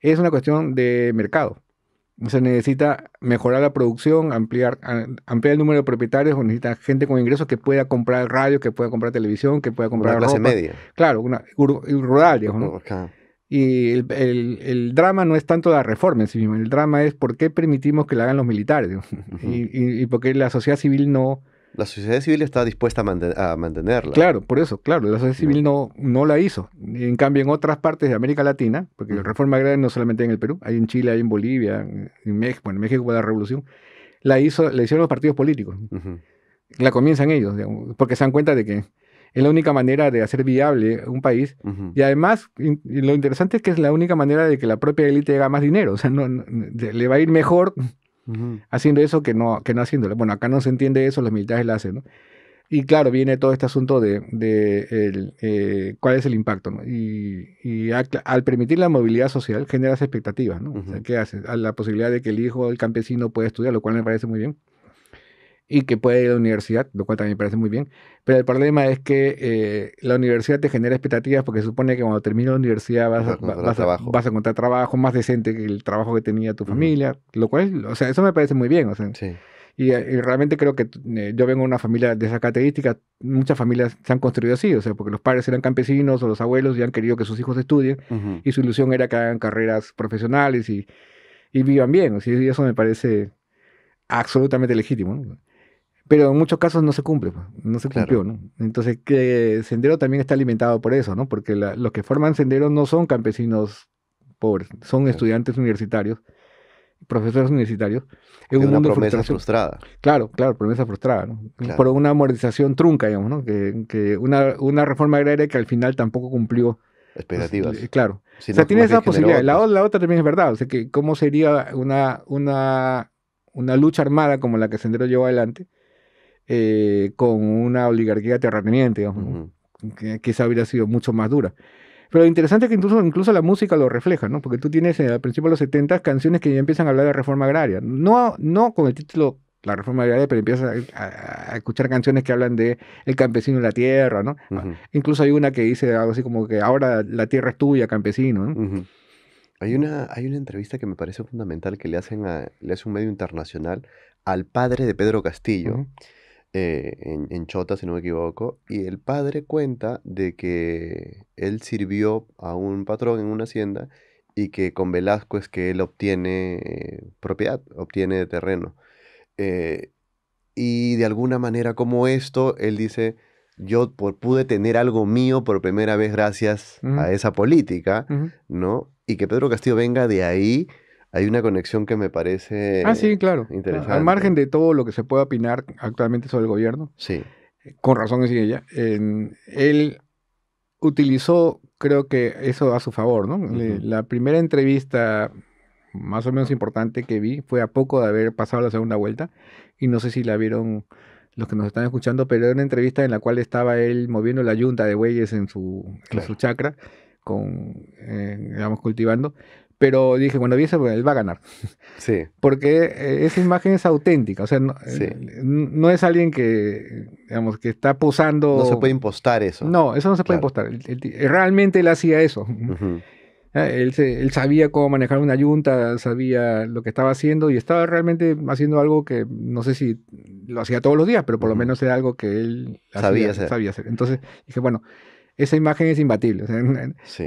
Speaker 2: Es una cuestión de mercado. Se necesita mejorar la producción, ampliar, ampliar el número de propietarios, o necesita gente con ingresos que pueda comprar radio, que pueda comprar televisión, que pueda comprar una clase media. Claro, una, rural, Y el, drama no es tanto la reforma en sí el drama es por qué permitimos que la hagan los militares y, y, y por qué la sociedad civil no, la sociedad civil está dispuesta a, mantenerla. Claro, por eso, claro, la sociedad mm. civil no, no la hizo. En cambio, en otras partes de América Latina, porque la mm. reforma agraria no solamente en el Perú, hay en Chile, hay en Bolivia, en México, en México fue la revolución, la, hizo, la hicieron los partidos políticos. La comienzan ellos, porque se dan cuenta de que es la única manera de hacer viable un país. Y además, lo interesante es que es la única manera de que la propia élite haga más dinero. O sea, le va a ir mejor haciendo eso que no, que no haciéndolo. Bueno, acá no se entiende eso, los militares lo hacen, Y claro, viene todo este asunto de, eh, cuál es el impacto, Y, al permitir la movilidad social generas expectativas, ¿no? ¿qué haces? A la posibilidad de que el hijo del campesino pueda estudiar, lo cual me parece muy bien y que puede ir a la universidad, lo cual también me parece muy bien. Pero el problema es que eh, la universidad te genera expectativas porque supone que cuando terminas la universidad vas, a, vas, a, encontrar trabajo más decente que el trabajo que tenía tu familia, lo cual, o sea, eso me parece muy bien. O sea, y, realmente creo que eh, yo vengo de una familia de esa características, muchas familias se han construido así, o sea, porque los padres eran campesinos o los abuelos y han querido que sus hijos estudien y su ilusión era que hagan carreras profesionales y, vivan bien, o sea, y eso me parece absolutamente legítimo. ¿no? pero en muchos casos no se cumple, pues, no se cumplió, ¿no? Entonces, que Sendero también está alimentado por eso, ¿no? Porque los que forman Sendero no son campesinos pobres, son estudiantes universitarios, profesores universitarios. Es una promesa frustrada. Claro, claro, promesa frustrada, ¿no? Por una amortización trunca, digamos, ¿no? Que, una, reforma agraria que al final tampoco cumplió expectativas. Pues, claro. o sea, tiene esa posibilidad. La, la, otra también es verdad. O sea, que cómo sería una, una, una lucha armada como la que Sendero llevó adelante eh, con una oligarquía terrateniente, que quizá hubiera sido mucho más dura. Pero lo interesante es que incluso, incluso la música lo refleja, ¿no? Porque tú tienes eh, al principio de los 70 canciones que ya empiezan a hablar de reforma agraria. No, no con el título la reforma agraria, pero empiezas a, escuchar canciones que hablan de el campesino y la tierra, ¿no? Ah, incluso hay una que dice algo así como que ahora la tierra es tuya, campesino,
Speaker 1: Hay una, hay
Speaker 2: una entrevista que me parece fundamental
Speaker 1: que le hacen a, le hace un medio internacional al padre de Pedro Castillo. Eh, en, Chota, si no me equivoco, y el padre cuenta de que él sirvió a un patrón en una hacienda y que con Velasco es que él obtiene eh, propiedad, obtiene terreno. Eh, y de alguna manera como esto, él dice, yo pude tener algo mío por primera vez gracias a esa política, ¿no? Y que Pedro Castillo venga de ahí hay una conexión que me parece ah, sí, claro. interesante. Al
Speaker 2: margen de todo lo que se puede opinar actualmente sobre el gobierno, sí. Eh, con razón es ella, él utilizó, creo que eso a su favor, ¿no? La primera entrevista más o menos importante que vi fue a poco de haber pasado la segunda vuelta y no sé si la vieron los que nos están escuchando, pero era una entrevista en la cual estaba él moviendo la yunta de bueyes en su, su chacra, con, eh, digamos, cultivando, pero dije, bueno, dice, él pues, va a ganar. Sí. Porque eh, esa imagen es auténtica. O sea, eh, no, es alguien que, digamos, que está posando. No se puede
Speaker 1: impostar eso. No, eso no se puede impostar.
Speaker 2: realmente él hacía eso. Ah, él, sabía cómo manejar una yunta, sabía lo que estaba haciendo y estaba realmente haciendo algo que no sé si lo hacía todos los días, pero por lo menos era algo que él sabía, sabía hacer. Entonces dije, bueno, esa imagen es imbatible.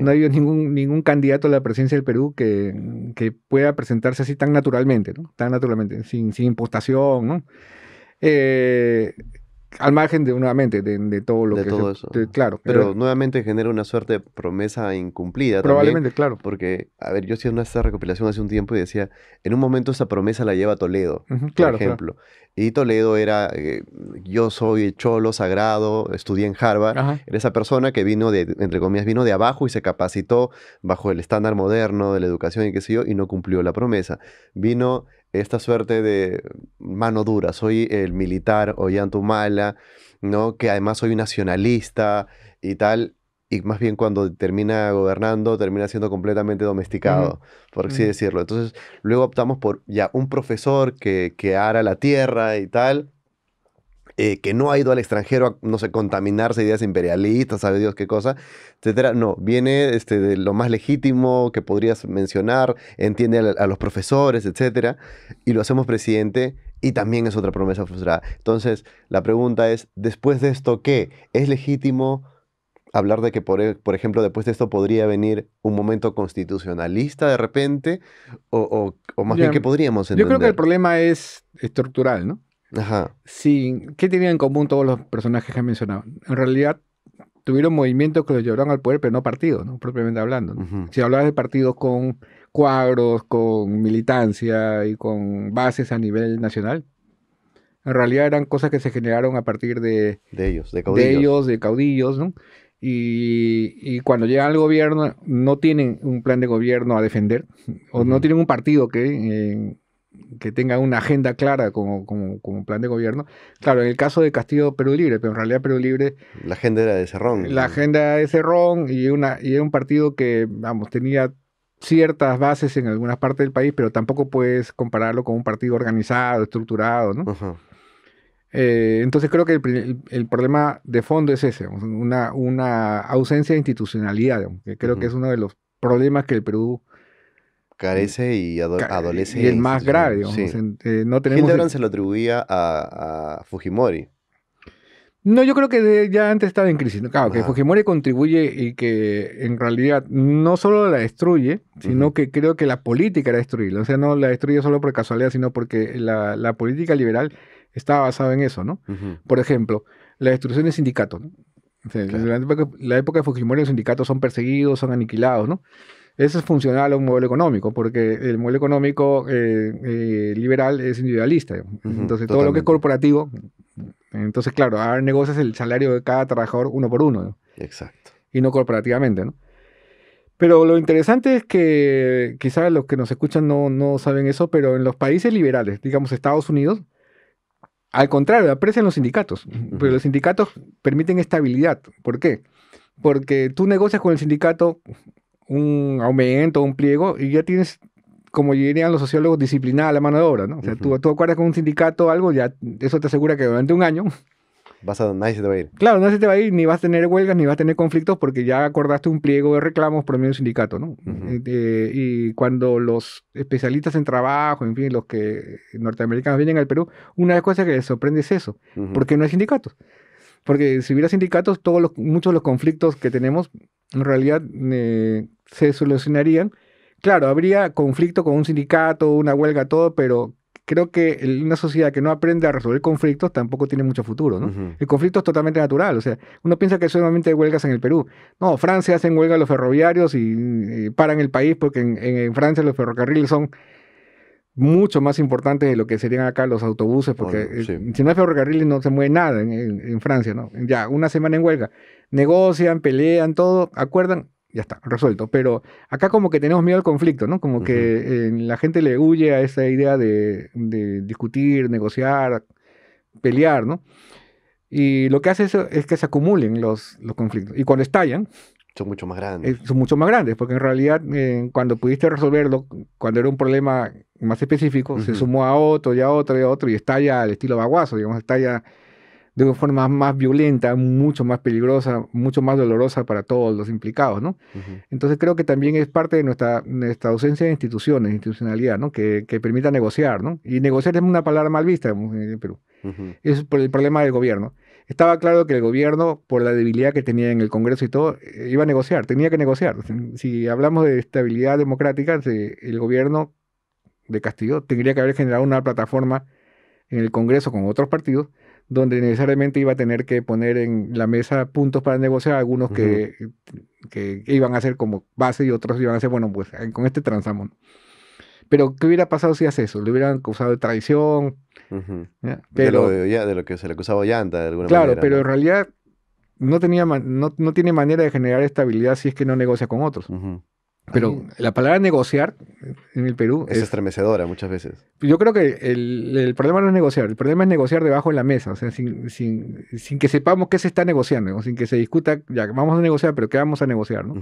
Speaker 2: No ha habido ningún, ningún candidato a la presidencia del Perú que, que pueda presentarse así tan naturalmente, ¿no? Tan naturalmente, sin, sin impostación, ¿no? Eh, al margen de nuevamente de, todo lo de que todo eso. claro pero
Speaker 1: nuevamente genera una suerte de promesa incumplida probablemente claro porque a ver yo hacía una esta recopilación hace un tiempo y decía en un momento esa promesa la lleva Toledo por ejemplo y Toledo era eh, yo soy cholo sagrado estudié en Harvard era esa persona que vino de entre comillas vino de abajo y se capacitó bajo el estándar moderno de la educación y qué sé yo y no cumplió la promesa vino esta suerte de mano dura, soy el militar Ollantumala, ¿no? Que además soy nacionalista y tal, y más bien cuando termina gobernando, termina siendo completamente domesticado, por así decirlo. Entonces, luego optamos por ya un profesor que, que ara la tierra y tal, eh, que no ha ido al extranjero a, no sé, contaminarse ideas imperialistas, sabe Dios qué cosa, etcétera. No, viene este, de lo más legítimo que podrías mencionar, entiende a, los profesores, etcétera, y lo hacemos presidente y también es otra promesa frustrada. Entonces, la pregunta es, después de esto, ¿qué? ¿Es legítimo hablar de que, por, e, ejemplo, después de esto podría venir un momento constitucionalista de repente? ¿O, o, más bien qué podríamos entender? Yo creo que el
Speaker 2: problema es estructural, ¿no? Ajá. Sí, ¿qué tenían en común todos los personajes que han mencionado? En realidad tuvieron movimientos que los llevaron al poder, pero no partidos, ¿no? propiamente hablando. Si hablabas de partidos con cuadros, con militancia y con bases a nivel nacional, en realidad eran cosas que se generaron a partir de, de ellos, de caudillos. De caudillos, ¿no? Y, cuando llegan al gobierno no tienen un plan de gobierno a defender, o no tienen un partido que eh, que tenga una agenda clara como, plan de gobierno. Claro, en el caso de Castillo Perú Libre, pero en realidad Perú Libre... La agenda era de Cerrón. La agenda de Cerrón y, una, y era un partido que, vamos, tenía ciertas bases en algunas partes del país, pero tampoco puedes compararlo con un partido organizado, estructurado, ¿no? Eh, entonces creo que el, problema de fondo es ese, una, una ausencia de institucionalidad, que creo que es uno de los problemas que el Perú carece y adolece. Y el más grave, digamos. Eh, no tenemos se
Speaker 1: lo atribuía a, Fujimori.
Speaker 2: No, yo creo que ya antes estaba en crisis. Claro, que Fujimori contribuye y que en realidad no solo la destruye, sino que creo que la política era destruirla. O sea, no la destruye solo por casualidad, sino porque la, política liberal estaba basada en eso, ¿no? Por ejemplo, la destrucción de sindicato. la época de Fujimori los sindicatos son perseguidos, son aniquilados, ¿no? Eso es funcional a un modelo económico, porque el modelo económico eh, eh, liberal es individualista. entonces, todo lo que es corporativo, entonces, claro, ahora negocias el salario de cada trabajador uno por uno. Exacto. Y no corporativamente, ¿no? Pero lo interesante es que quizás los que nos escuchan no, saben eso, pero en los países liberales, digamos Estados Unidos, al contrario, aprecian los sindicatos, pero los sindicatos permiten estabilidad. ¿Por qué? Porque tú negocias con el sindicato un aumento, un pliego, y ya tienes, como dirían los sociólogos, disciplinada la mano de obra, ¿no? O sea, tú, tú, acuerdas con un sindicato o algo, ya eso te asegura que durante un año... Vas a, nadie se te va a ir. Claro, nadie se te va a ir, ni vas a tener huelgas, ni vas a tener conflictos, porque ya acordaste un pliego de reclamos por medio de un sindicato, ¿no? Eh, eh, y cuando los especialistas en trabajo, en fin, los que norteamericanos vienen al Perú, una de las cosas que les sorprende es eso, porque no hay sindicatos. Porque si hubiera sindicatos, todos los, muchos de los conflictos que tenemos en realidad eh, se solucionarían. Claro, habría conflicto con un sindicato, una huelga, todo, pero creo que una sociedad que no aprende a resolver conflictos tampoco tiene mucho futuro, ¿no? El conflicto es totalmente natural, o sea, uno piensa que solamente hay huelgas en el Perú. No, Francia hacen huelga los ferroviarios y, paran el país porque en, Francia los ferrocarriles son mucho más importantes de lo que serían acá los autobuses, porque eh, si no hay ferrocarriles no se mueve nada en, en Francia, ¿no? Ya, una semana en huelga. Negocian, pelean, todo, acuerdan, ya está, resuelto. Pero acá como que tenemos miedo al conflicto, ¿no? Como que eh, la gente le huye a esa idea de, de, discutir, negociar, pelear, ¿no? Y lo que hace eso es que se acumulen los, los conflictos. Y cuando estallan... Son mucho más grandes. Eh, son mucho más grandes, porque en realidad eh, cuando pudiste resolverlo, cuando era un problema más específico, se sumó a otro y a otro y a otro y estalla al estilo baguazo, digamos, estalla de una forma más violenta, mucho más peligrosa, mucho más dolorosa para todos los implicados, ¿no? Entonces creo que también es parte de nuestra, nuestra ausencia de instituciones, institucionalidad, ¿no? Que, permita negociar, ¿no? Y negociar es una palabra mal vista en Perú. Es por el problema del gobierno. Estaba claro que el gobierno, por la debilidad que tenía en el Congreso y todo, eh, iba a negociar, tenía que negociar. Si hablamos de estabilidad democrática, el gobierno de Castillo tendría que haber generado una plataforma en el Congreso con otros partidos donde necesariamente iba a tener que poner en la mesa puntos para negociar, algunos que, que, iban a ser como base y otros iban a ser, bueno, pues con este transamos. Pero, ¿qué hubiera pasado si hace eso? Le hubieran acusado de traición.
Speaker 1: Pero, de, lo, que se le acusaba Llanta,
Speaker 2: de alguna claro, manera. Claro, pero en realidad no, tenía, no, no, tiene manera de generar estabilidad si es que no negocia con otros. Pero la palabra negociar en el Perú es, estremecedora muchas veces. Yo creo que el, problema no es negociar, el problema es negociar debajo de la mesa, o sea, sin, que sepamos qué se está negociando, sin que se discuta, ya vamos a negociar, pero qué vamos a negociar, ¿no?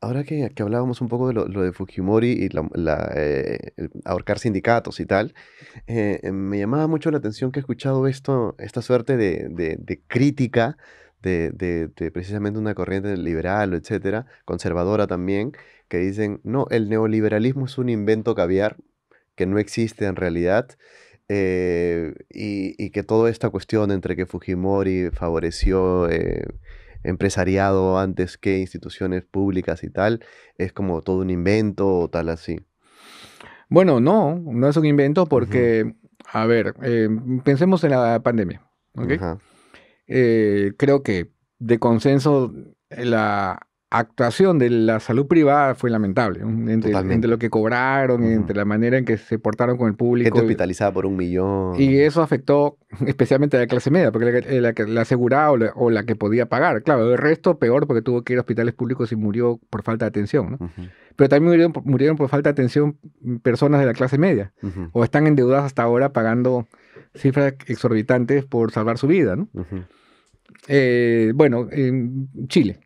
Speaker 1: Ahora, eh, que, hablábamos un poco de lo, de Fujimori y la, eh, ahorcar sindicatos y tal, eh, me llamaba mucho la atención que he escuchado esto, esta suerte de, de crítica de, de, precisamente una corriente liberal, etcétera, conservadora también, que dicen, no, el neoliberalismo es un invento caviar que no existe en realidad. Eh, y, que toda esta cuestión entre que Fujimori favoreció eh, empresariado antes que instituciones públicas y tal, es como todo un invento o tal así.
Speaker 2: Bueno, no, no es un invento porque, a ver, eh, pensemos en la pandemia. ¿okay? Eh, creo que de consenso la actuación de la salud privada fue lamentable. Entre, lo que cobraron, entre la manera en que se portaron con el público. Gente hospitalizada por un millón. Y eso afectó especialmente a la clase media, porque la, eh, la, o la, que podía pagar. Claro, el resto peor porque tuvo que ir a hospitales públicos y murió por falta de atención. Pero también murieron, por falta de atención personas de la clase media. O están endeudadas hasta ahora pagando cifras exorbitantes por salvar su vida. ¿no? Eh, bueno, en Chile,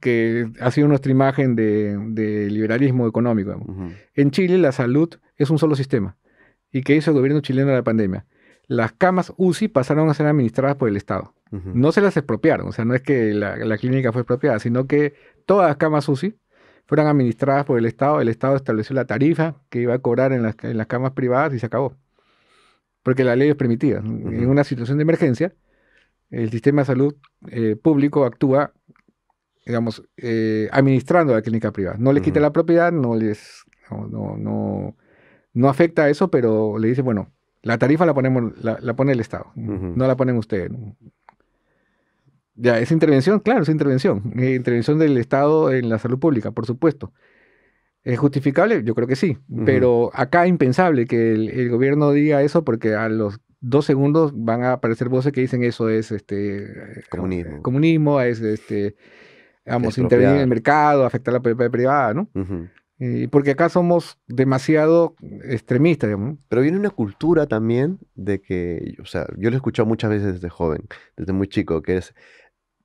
Speaker 2: que ha sido nuestra imagen de, liberalismo económico. En Chile la salud es un solo sistema. ¿Y qué hizo el gobierno chileno en la pandemia? Las camas UCI pasaron a ser administradas por el Estado. No se las expropiaron, o sea, no es que la, clínica fue expropiada, sino que todas las camas UCI fueron administradas por el Estado. El Estado estableció la tarifa que iba a cobrar en las, camas privadas y se acabó. Porque la ley es primitiva. En una situación de emergencia, el sistema de salud eh, público actúa, digamos, eh, administrando la clínica privada. No le quita la propiedad, no les, no, afecta a eso, pero le dice, bueno, la tarifa la ponemos, la, pone el Estado, no la ponen ustedes. Ya, es intervención, claro, es intervención. Eh, intervención del Estado en la salud pública, por supuesto. ¿Es justificable? Yo creo que sí. Pero acá impensable que el, gobierno diga eso porque a los dos segundos van a aparecer voces que dicen eso es este eh, comunismo, comunismo es este vamos intervenir en el mercado, afectar la propiedad privada, ¿no? Eh, porque acá somos demasiado extremistas, digamos. Pero viene una cultura también de que, o sea, yo lo he escuchado muchas veces
Speaker 1: desde joven, desde muy chico, que es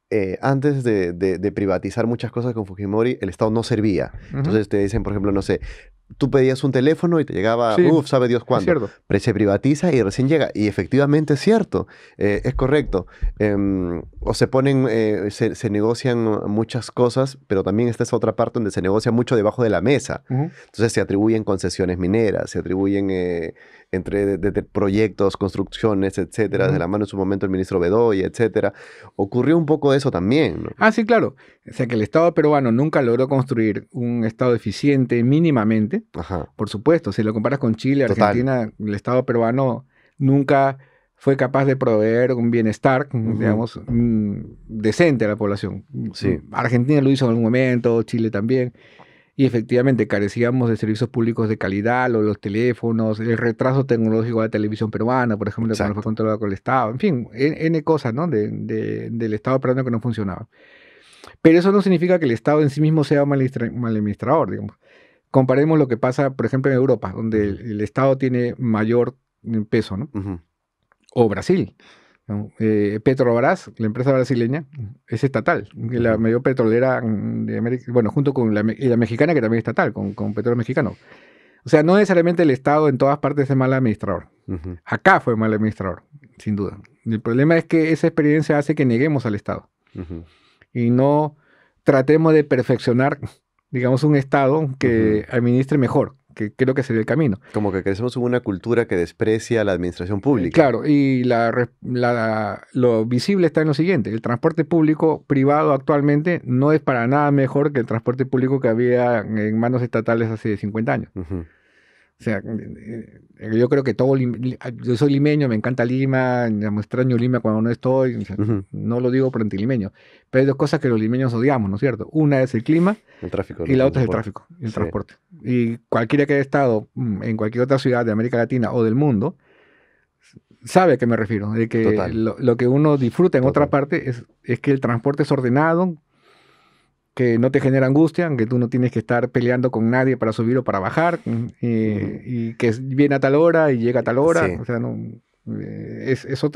Speaker 1: eh, antes de, privatizar muchas cosas con Fujimori, el Estado no servía. Entonces te dicen, por ejemplo, no sé, tú pedías un teléfono y te llegaba, uff, sabe Dios cuándo. Se privatiza y recién llega. Y efectivamente es cierto, eh, es correcto. Em, o se ponen, eh, se, negocian muchas cosas, pero también esta es otra parte donde se negocia mucho debajo de la mesa. Entonces se atribuyen concesiones mineras, se atribuyen eh, entre proyectos, construcciones, etcétera, de la mano en su momento el
Speaker 2: ministro Bedoya, etcétera. Ocurrió un poco eso también. ¿no? Ah, sí, claro. O sea, que el Estado peruano nunca logró construir un Estado eficiente mínimamente. Por supuesto, si lo comparas con Chile, Argentina, el Estado peruano nunca fue capaz de proveer un bienestar, digamos, mm, decente a la población. Sí. Argentina lo hizo en algún momento, Chile también y efectivamente carecíamos de servicios públicos de calidad, los teléfonos, el retraso tecnológico de la televisión peruana, por ejemplo, cuando fue controlado con el Estado, en fin, N cosas ¿no? De, del Estado peruano que no funcionaba. Pero eso no significa que el Estado en sí mismo sea un mal administrador, digamos. Comparemos lo que pasa, por ejemplo, en Europa, donde el, Estado tiene mayor mm, peso, ¿no? O Brasil. Eh, Petrobras, la empresa brasileña, es estatal, la mayor petrolera de América, bueno, junto con la, mexicana que también es estatal, con, Petro mexicano. O sea, no necesariamente el Estado en todas partes es mal administrador. Acá fue mal administrador, sin duda. El problema es que esa experiencia hace que neguemos al Estado y no tratemos de perfeccionar, digamos, un Estado que administre mejor que creo que sería el camino.
Speaker 1: Como que crecemos en una cultura que desprecia a la administración pública. Claro,
Speaker 2: y la, lo visible está en lo siguiente, el transporte público privado actualmente no es para nada mejor que el transporte público que había en manos estatales hace 50 años. O sea, eh, eh, yo creo que todo, ah, yo soy limeño, me encanta Lima, me extraño Lima cuando no estoy, no lo digo por antilimeño, pero hay dos cosas que los limeños odiamos, ¿no es cierto? Una es el clima
Speaker 1: el tráfico, y la otra es el tráfico, el transporte.
Speaker 2: Y cualquiera que haya estado mm, en cualquier otra ciudad de América Latina o del mundo, sabe a qué me refiero, de que lo, que uno disfruta en otra parte es, es que el transporte es ordenado, que no te genera angustia, aunque tú no tienes que estar peleando con nadie para subir o para bajar, mm, y, que viene a tal hora y llega a tal hora. O sea, eh, es, Eso,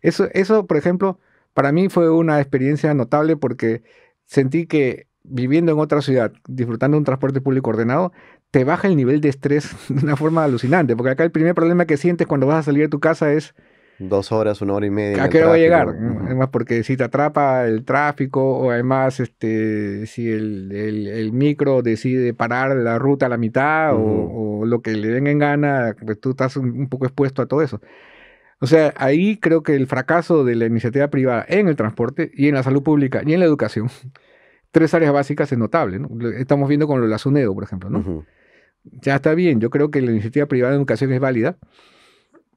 Speaker 2: eso, por ejemplo, para mí fue una experiencia notable porque sentí que viviendo en otra ciudad, disfrutando de un transporte público ordenado, te baja el nivel de estrés de una forma alucinante. Porque acá el primer problema que sientes cuando vas a salir de tu casa es
Speaker 1: dos horas, una hora y media. ¿A qué va a llegar? Además,
Speaker 2: porque si te atrapa el tráfico, o además, este, si el, el, micro decide parar la ruta a la mitad, o, lo que le den en gana, pues tú estás un, poco expuesto a todo eso. O sea, ahí creo que el fracaso de la iniciativa privada en el transporte y en la salud pública y en la educación, tres áreas básicas es notable. Estamos viendo con lo de la SUNEDO, por ejemplo. ¿no? Ya está bien, yo creo que la iniciativa privada en educación es válida,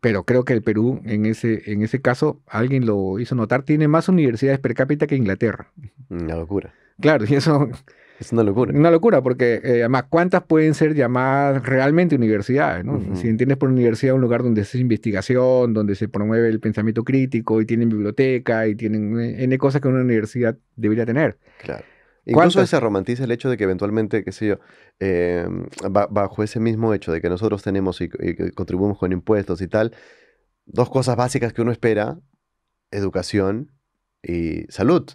Speaker 2: pero creo que el Perú en ese, en ese caso, alguien lo hizo notar, tiene más universidades per cápita que Inglaterra. Una locura. Claro, y eso... Es una locura. Una locura, porque eh, además, ¿cuántas pueden ser llamadas realmente universidades? ¿no? Si entiendes por universidad un lugar donde se hace investigación, donde se promueve el pensamiento crítico y tienen biblioteca y tienen eh, N cosas que una universidad debería tener. Claro. Incluso
Speaker 1: se romantiza el hecho de que eventualmente, qué sé yo, em, bajo ese mismo hecho de que nosotros tenemos y, contribuimos con impuestos y tal, dos cosas básicas que uno espera, educación y salud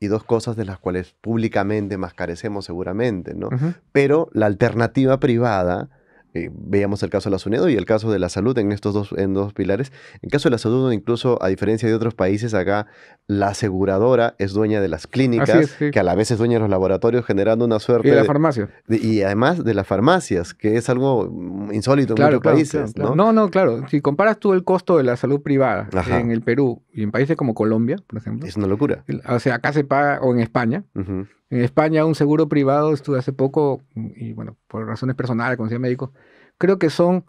Speaker 1: y dos cosas de las cuales públicamente más carecemos seguramente, ¿no? Pero la alternativa privada eh, veíamos el caso de la SUNEDO y el caso de la salud en estos dos, en dos pilares. En caso de la salud, incluso a diferencia de otros países, acá la aseguradora es dueña de las clínicas, que a la vez es dueña de los laboratorios, generando una suerte. Y de farmacia. y además de las farmacias, que es algo
Speaker 2: insólito en claro, muchos países. ¿no? no, claro. Si comparas tú el costo de la salud privada en el Perú y en países como Colombia, por ejemplo. Es una locura. O sea, acá se paga, o en España. En España un seguro privado, estuve hace poco, y bueno, por razones personales, con médico, creo que son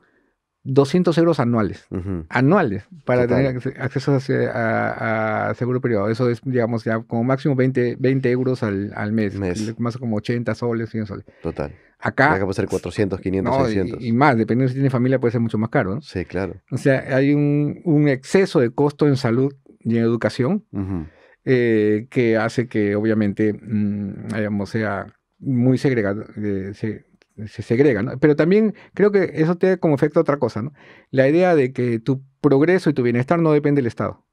Speaker 2: 200 euros anuales, anuales, para tener acceso a, seguro privado. Eso es, digamos, ya como máximo 20, 20 euros al, al mes, más como 80 soles, 100 soles. Total. Acá. puede ser 400, 500, 600. Y, más, dependiendo si tiene familia, puede ser mucho más caro, ¿no? Sí, claro. O sea, hay un, exceso de costo en salud y en educación. Uh eh, que hace que obviamente, mm, sea muy segregado, eh, se, se, segrega, ¿no? Pero también creo que eso te como efecto otra cosa, ¿no? La idea de que tu progreso y tu bienestar no depende del Estado.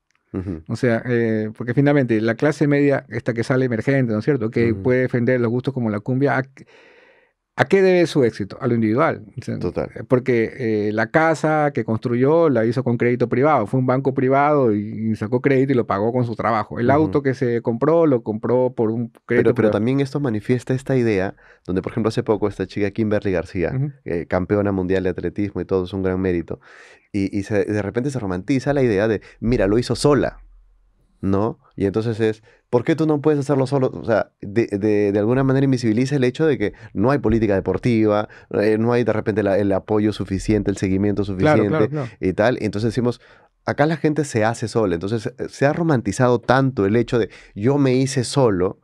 Speaker 2: O sea, eh, porque finalmente la clase media, esta que sale emergente, ¿no es cierto? Que puede defender los gustos como la cumbia, ¿A qué debe su éxito? A lo individual. Total. Eh, porque eh, la casa que construyó la hizo con crédito privado. Fue un banco privado y, sacó crédito y lo pagó con su trabajo. El auto que se compró lo compró por un crédito pero, privado. Pero
Speaker 1: también esto manifiesta esta idea, donde por ejemplo hace poco esta chica Kimberly García, eh, campeona mundial de atletismo y todo, es un gran mérito. Y, de repente se romantiza la idea de, mira, lo hizo sola. ¿no? Y entonces es, ¿por qué tú no puedes hacerlo solo? O sea, de, alguna manera invisibiliza el hecho de que no hay política deportiva, eh, no hay de repente el apoyo suficiente, el seguimiento suficiente y tal. Entonces decimos, acá la gente se hace sola. Entonces eh, se ha romantizado tanto el hecho de yo me hice solo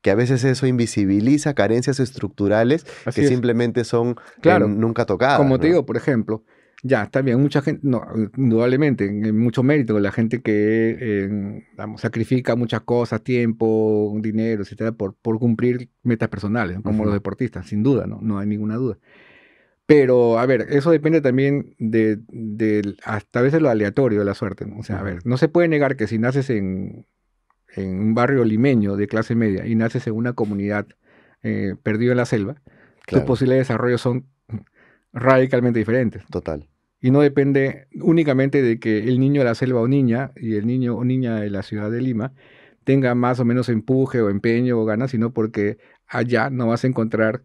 Speaker 1: que a veces eso
Speaker 2: invisibiliza carencias estructurales que simplemente son eh, nunca tocadas. Como te digo, por ejemplo, ya, también mucha gente, no, indudablemente, eh, mucho mérito, la gente que eh, sacrifica muchas cosas, tiempo, dinero, etcétera, por, por cumplir metas personales, como los deportistas, sin duda, ¿no? no hay ninguna duda. Pero, a ver, eso depende también de, de hasta a veces lo aleatorio de la suerte. O sea, a ver, no se puede negar que si naces en, un barrio limeño de clase media y naces en una comunidad eh, perdida en la selva, tus posibles desarrollos son radicalmente diferentes. Total y no depende únicamente de que el niño de la selva o niña y el niño o niña de la ciudad de Lima tenga más o menos empuje o empeño o ganas, sino porque allá no vas a encontrar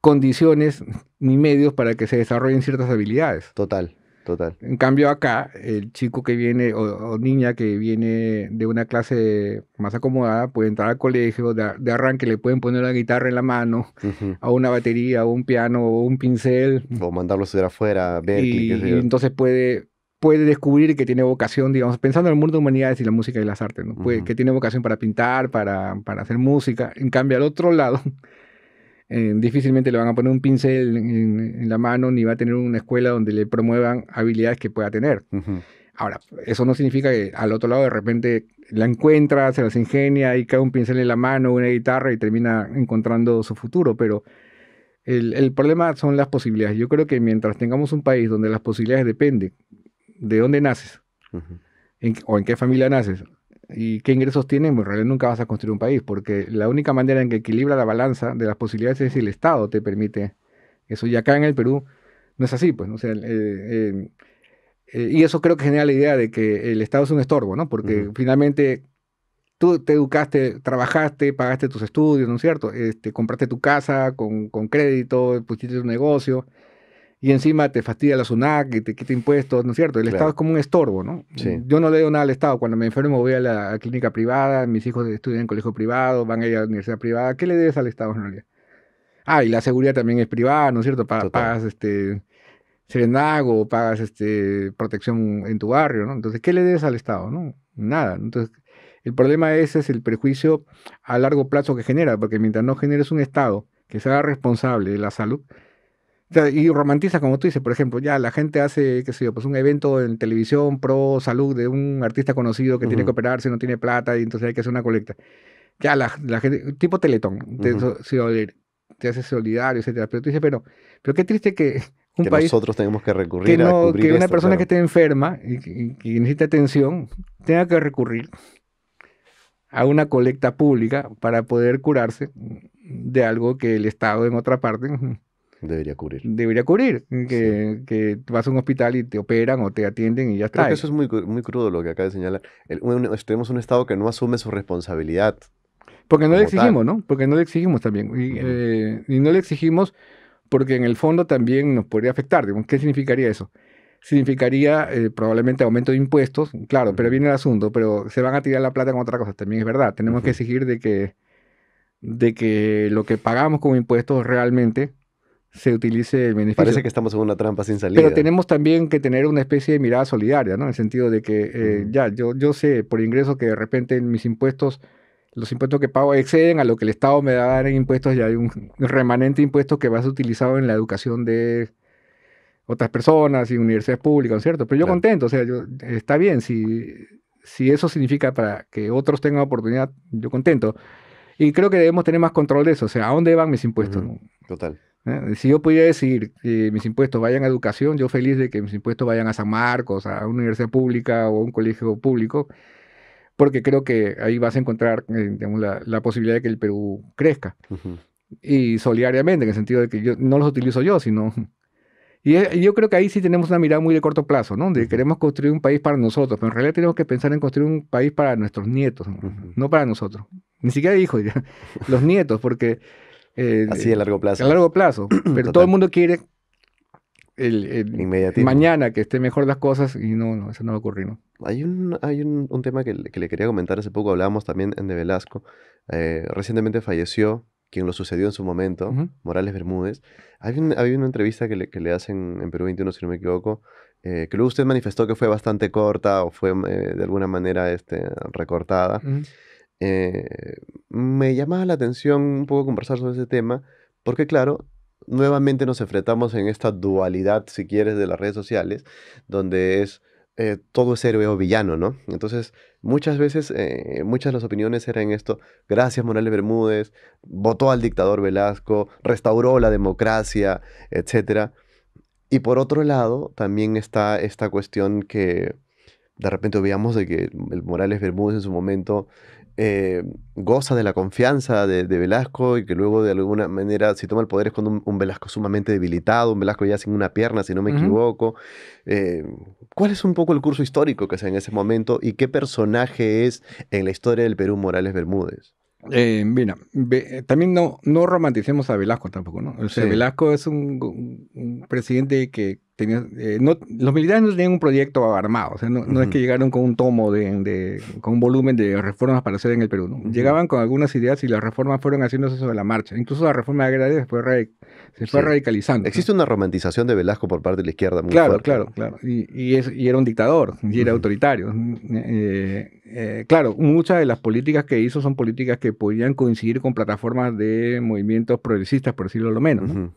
Speaker 2: condiciones ni medios para que se desarrollen ciertas habilidades. Total. En cambio acá, el chico que viene o, niña que viene de una clase más acomodada puede entrar al colegio, de, arranque le pueden poner una guitarra en la mano, o a una batería, o un piano, o un pincel. O mandarlo
Speaker 1: a estudiar afuera, ver. Y, y entonces
Speaker 2: puede puede descubrir que tiene vocación, digamos, pensando en el mundo de humanidades y la música y las artes, ¿no? que tiene vocación para pintar, para, para hacer música. En cambio, al otro lado, eh, difícilmente le van a poner un pincel en, la mano ni va a tener una escuela donde le promuevan habilidades que pueda tener. Ahora, eso no significa que al otro lado de repente la encuentra, se las ingenia y cae un pincel en la mano, una guitarra y termina encontrando su futuro, pero el, problema son las posibilidades. Yo creo que mientras tengamos un país donde las posibilidades dependen de dónde naces, o en qué familia naces, ¿Y qué ingresos tienen? Bueno, pues, en realidad nunca vas a construir un país, porque la única manera en que equilibra la balanza de las posibilidades es si el Estado te permite eso. Y acá en el Perú no es así, pues, O eh, eh, eh, y eso creo que genera la idea de que el Estado es un estorbo, ¿no? Porque finalmente tú te educaste, trabajaste, pagaste tus estudios, ¿no es cierto? Este, compraste tu casa con, con crédito, pusiste tu negocio, y encima te fastidia la SUNAC te quita impuestos, ¿no es cierto? El Estado es como un estorbo, ¿no? Yo no le doy nada al Estado. Cuando me enfermo voy a la clínica privada, mis hijos estudian en colegio privado, van a ir a la universidad privada. ¿Qué le debes al Estado en realidad? Ah, y la seguridad también es privada, ¿no es cierto? Pagas, este serenago, pagas este protección en tu barrio, ¿no? Entonces, ¿qué le debes al Estado? No, nada. Entonces, el problema ese es el prejuicio a largo plazo que genera, porque mientras no generes un Estado que sea responsable de la salud, y romantiza, como tú dices, por ejemplo, ya la gente hace, qué sé yo, pues un evento en televisión pro salud de un artista conocido que tiene que operarse, no tiene plata y entonces hay que hacer una colecta. Ya la, gente, tipo Teletón, te, te, hace solidario, etcétera. Pero tú dices, pero, pero qué triste que un país,
Speaker 1: nosotros tenemos que recurrir que a cubrir Que una persona que
Speaker 2: esté enferma y que necesita atención tenga que recurrir a una colecta pública para poder curarse de algo que el Estado en otra parte Debería cubrir. Debería cubrir. Que, que vas a un hospital y te operan o te atienden y ya está. Creo que eso es
Speaker 1: muy, muy crudo lo que acaba de señalar. tenemos un Estado que no asume su responsabilidad.
Speaker 2: Porque no le exigimos, ¿no? Porque no le exigimos también. Eh, y, no le exigimos porque en el fondo también nos podría afectar. ¿Qué significaría eso? Significaría eh, probablemente aumento de impuestos, claro, pero viene el asunto, pero se van a tirar la plata con otra cosa, también es verdad. Tenemos que exigir de que, de que lo que pagamos como impuestos realmente se utilice el beneficio. Parece que estamos en una trampa sin salida. Pero tenemos también que tener una especie de mirada solidaria, ¿no? En el sentido de que, eh, ya, yo, yo sé por ingreso que de repente mis impuestos, los impuestos que pago exceden a lo que el Estado me da en impuestos y hay un remanente impuesto que va a ser utilizado en la educación de otras personas y universidades públicas, ¿no es cierto? Pero yo contento, o sea, yo, está bien, si, si eso significa para que otros tengan oportunidad, yo contento. Y creo que debemos tener más control de eso, o sea, ¿a dónde van mis impuestos? Total. ¿eh? Si yo pudiera decir que eh, mis impuestos vayan a educación, yo feliz de que mis impuestos vayan a San Marcos, a una universidad pública o a un colegio público, porque creo que ahí vas a encontrar eh, la, la, posibilidad de que el Perú crezca. Y solidariamente, en el sentido de que yo no los utilizo yo, sino... Y, yo creo que ahí sí tenemos una mirada muy de corto plazo, ¿no? De queremos construir un país para nosotros, pero en realidad tenemos que pensar en construir un país para nuestros nietos, no para nosotros. Ni siquiera hijos, los nietos, porque eh, Así a largo plazo. A largo plazo. Pero todo el mundo quiere el, mañana que estén mejor las cosas y no, no, eso no va a ocurrir. Hay, un, hay un,
Speaker 1: tema que, le quería comentar hace poco, hablábamos también de Velasco. Eh, recientemente falleció quien lo sucedió en su momento, Morales Bermúdez. Hay, una entrevista que le, hacen en Perú 21, si no me equivoco, eh, que luego usted manifestó que fue bastante corta o fue de alguna manera este, recortada. Eh, me llamaba la atención un poco conversar sobre ese tema, porque claro, nuevamente nos enfrentamos en esta dualidad, si quieres, de las redes sociales, donde es eh, todo es héroe o villano, ¿no? Entonces, muchas veces, eh, muchas de las opiniones eran esto, gracias Morales Bermúdez, votó al dictador Velasco, restauró la democracia, etc. Y por otro lado, también está esta cuestión que de repente veíamos de que el Morales Bermúdez en su momento eh, goza de la confianza de, Velasco y que luego de alguna manera si toma el poder es cuando un, Velasco sumamente debilitado, un Velasco ya sin una pierna, si no me equivoco. Eh, ¿Cuál es un poco el curso histórico que sea en ese momento y qué personaje es en la historia del Perú Morales Bermúdez? Eh, mira,
Speaker 2: también no, no romanticemos a Velasco tampoco, ¿no? Velasco es un presidente que eh, no, los militares no tenían un proyecto armado, no, es que llegaron con un tomo, de, con un volumen de reformas para hacer en el Perú. Llegaban con algunas ideas y las reformas fueron haciéndose sobre la marcha. Incluso la reforma agraria se fue, se fue radicalizando. Existe una romantización de Velasco por parte de la izquierda muy Claro, claro, claro. Y, era un dictador, y era autoritario. Eh, eh, claro, muchas de las políticas que hizo son políticas que podían coincidir con plataformas de movimientos progresistas, por decirlo lo menos. ¿no?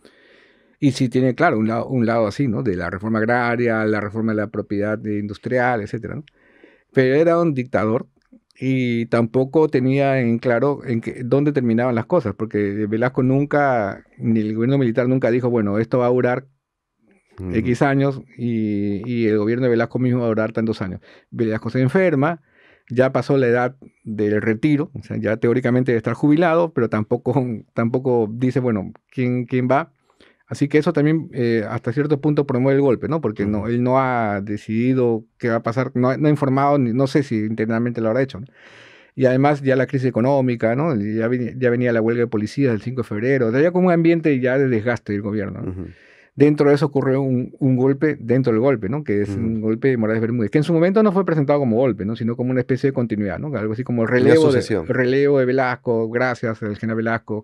Speaker 2: Y sí tiene, claro, un lado, un lado así, ¿no? De la reforma agraria, la reforma de la propiedad industrial, etcétera, Pero era un dictador y tampoco tenía en claro en dónde terminaban las cosas, porque Velasco nunca, ni el gobierno militar nunca dijo, bueno, esto va a durar X años y, y, el gobierno de Velasco mismo va a durar tantos años. Velasco se enferma, ya pasó la edad del retiro, o sea, ya teóricamente debe estar jubilado, pero tampoco, tampoco dice, bueno, ¿quién, quién va? Así que eso también eh, hasta cierto punto promueve el golpe, ¿no? Porque no, él no ha decidido qué va a pasar, no, ha informado, no sé si internamente lo habrá hecho. Y además ya la crisis económica, ¿no? Ya, venía, la huelga de policías del 5 de febrero, ya como un ambiente ya de desgaste del gobierno. Dentro de eso ocurrió un, golpe dentro del golpe, ¿no? Que es un golpe de Morales Bermúdez, que en su momento no fue presentado como golpe, ¿no? Sino como una especie de continuidad, ¿no? Algo así como relevo, de, relevo de Velasco, gracias al general Velasco.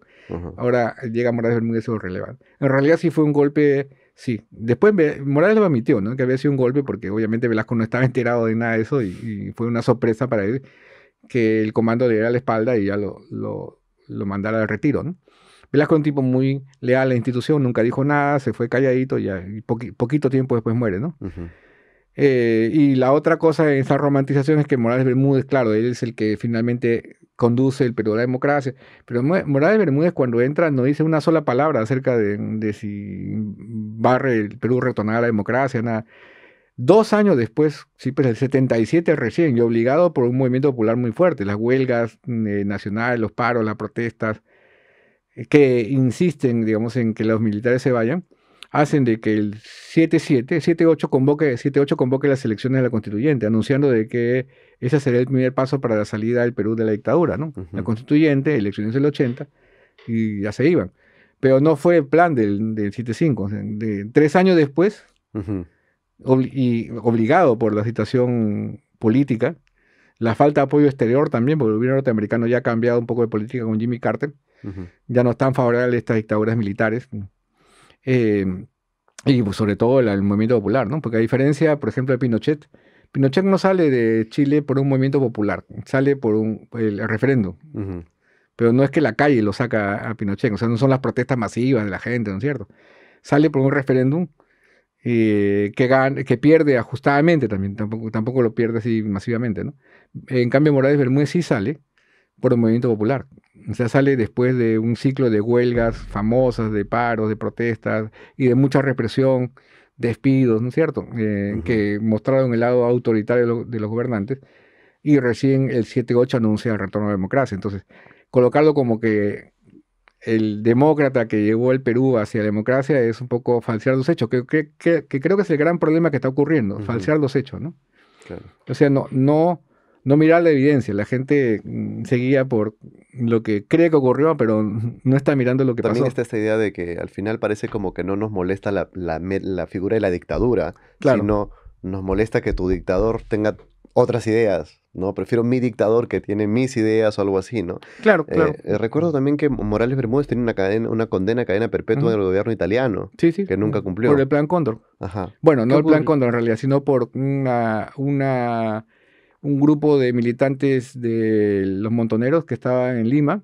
Speaker 2: Ahora llega Morales Bermúdez y lo En realidad sí fue un golpe... Sí, después Morales lo admitió, ¿no? Que había sido un golpe porque obviamente Velasco no estaba enterado de nada de eso y, fue una sorpresa para él que el comando le diera la espalda y ya lo, lo, lo mandara al retiro, ¿no? Velasco era un tipo muy leal a la institución, nunca dijo nada, se fue calladito y poquito tiempo después muere, ¿no? Eh, y la otra cosa en esa romantización es que Morales Bermúdez, claro, él es el que finalmente conduce el Perú a la democracia, pero Morales Bermúdez cuando entra no dice una sola palabra acerca de, si barre el Perú retornar a la democracia, nada. Dos años después, sí, pues el 77 recién, y obligado por un movimiento popular muy fuerte, las huelgas eh, nacionales, los paros, las protestas, que insisten, digamos, en que los militares se vayan, hacen de que el 7 8 convoque, convoque las elecciones de la constituyente, anunciando de que ese sería el primer paso para la salida del Perú de la dictadura, ¿no? La constituyente, elecciones del 80, y ya se iban. Pero no fue el plan del, del 7 de, tres años después, y obligado por la situación política, la falta de apoyo exterior también, porque el gobierno norteamericano ya ha cambiado un poco de política con Jimmy Carter, ya no están favorables a estas dictaduras militares. Eh, y pues, sobre todo el, movimiento popular, ¿no? Porque a diferencia, por ejemplo, de Pinochet, Pinochet no sale de Chile por un movimiento popular, sale por un el, referéndum. Pero no es que la calle lo saca a Pinochet, o sea, no son las protestas masivas de la gente, ¿no es cierto? Sale por un referéndum eh, que, que pierde ajustadamente también, tampoco, tampoco lo pierde así masivamente, ¿no? En cambio, Morales Bermúdez sí sale por el movimiento popular. O sea, sale después de un ciclo de huelgas famosas, de paros, de protestas y de mucha represión, despidos, ¿no es cierto?, eh, que mostraron el lado autoritario de, los gobernantes. Y recién el 7-8 anuncia el retorno a la democracia. Entonces, colocarlo como que el demócrata que llevó el Perú hacia la democracia es un poco falsear los hechos, que, que, creo que es el gran problema que está ocurriendo, falsear los hechos, ¿no? O sea, no, no no mirar la evidencia. La gente mm, seguía por lo que cree que ocurrió, pero no está mirando lo que pasó. También está
Speaker 1: esta idea de que al final parece como que no nos molesta la, figura de la dictadura, claro. sino nos molesta que tu dictador tenga otras ideas, ¿no? Prefiero mi dictador que tiene mis ideas o algo así, ¿no? Claro, eh, claro. Eh, recuerdo también que Morales Bermúdez tenía una, cadena, una condena cadena perpetua del gobierno italiano. Sí, sí. Que nunca cumplió. Por el Plan Cóndor. Ajá. Bueno, no el Plan
Speaker 2: Cóndor en realidad, sino por una, una un grupo de militantes de los montoneros que estaban en Lima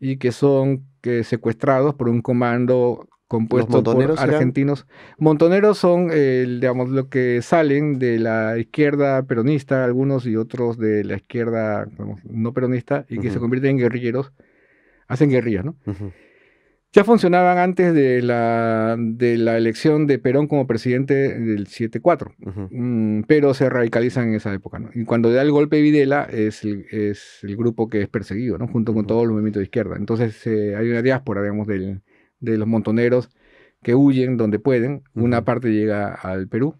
Speaker 2: y que son secuestrados por un comando compuesto por argentinos. Montoneros son, digamos, lo que salen de la izquierda peronista, algunos y otros de la izquierda no peronista, y que se convierten en guerrilleros, hacen guerrillas, ¿no? Ya funcionaban antes de la, de la elección de Perón como presidente del 7-4, mm, pero se radicalizan en esa época. Y cuando da el golpe Videla es el, es el grupo que es perseguido, ¿no? junto con todos los movimientos de izquierda. Entonces eh, hay una diáspora, digamos, de los montoneros que huyen donde pueden. Una parte llega al Perú,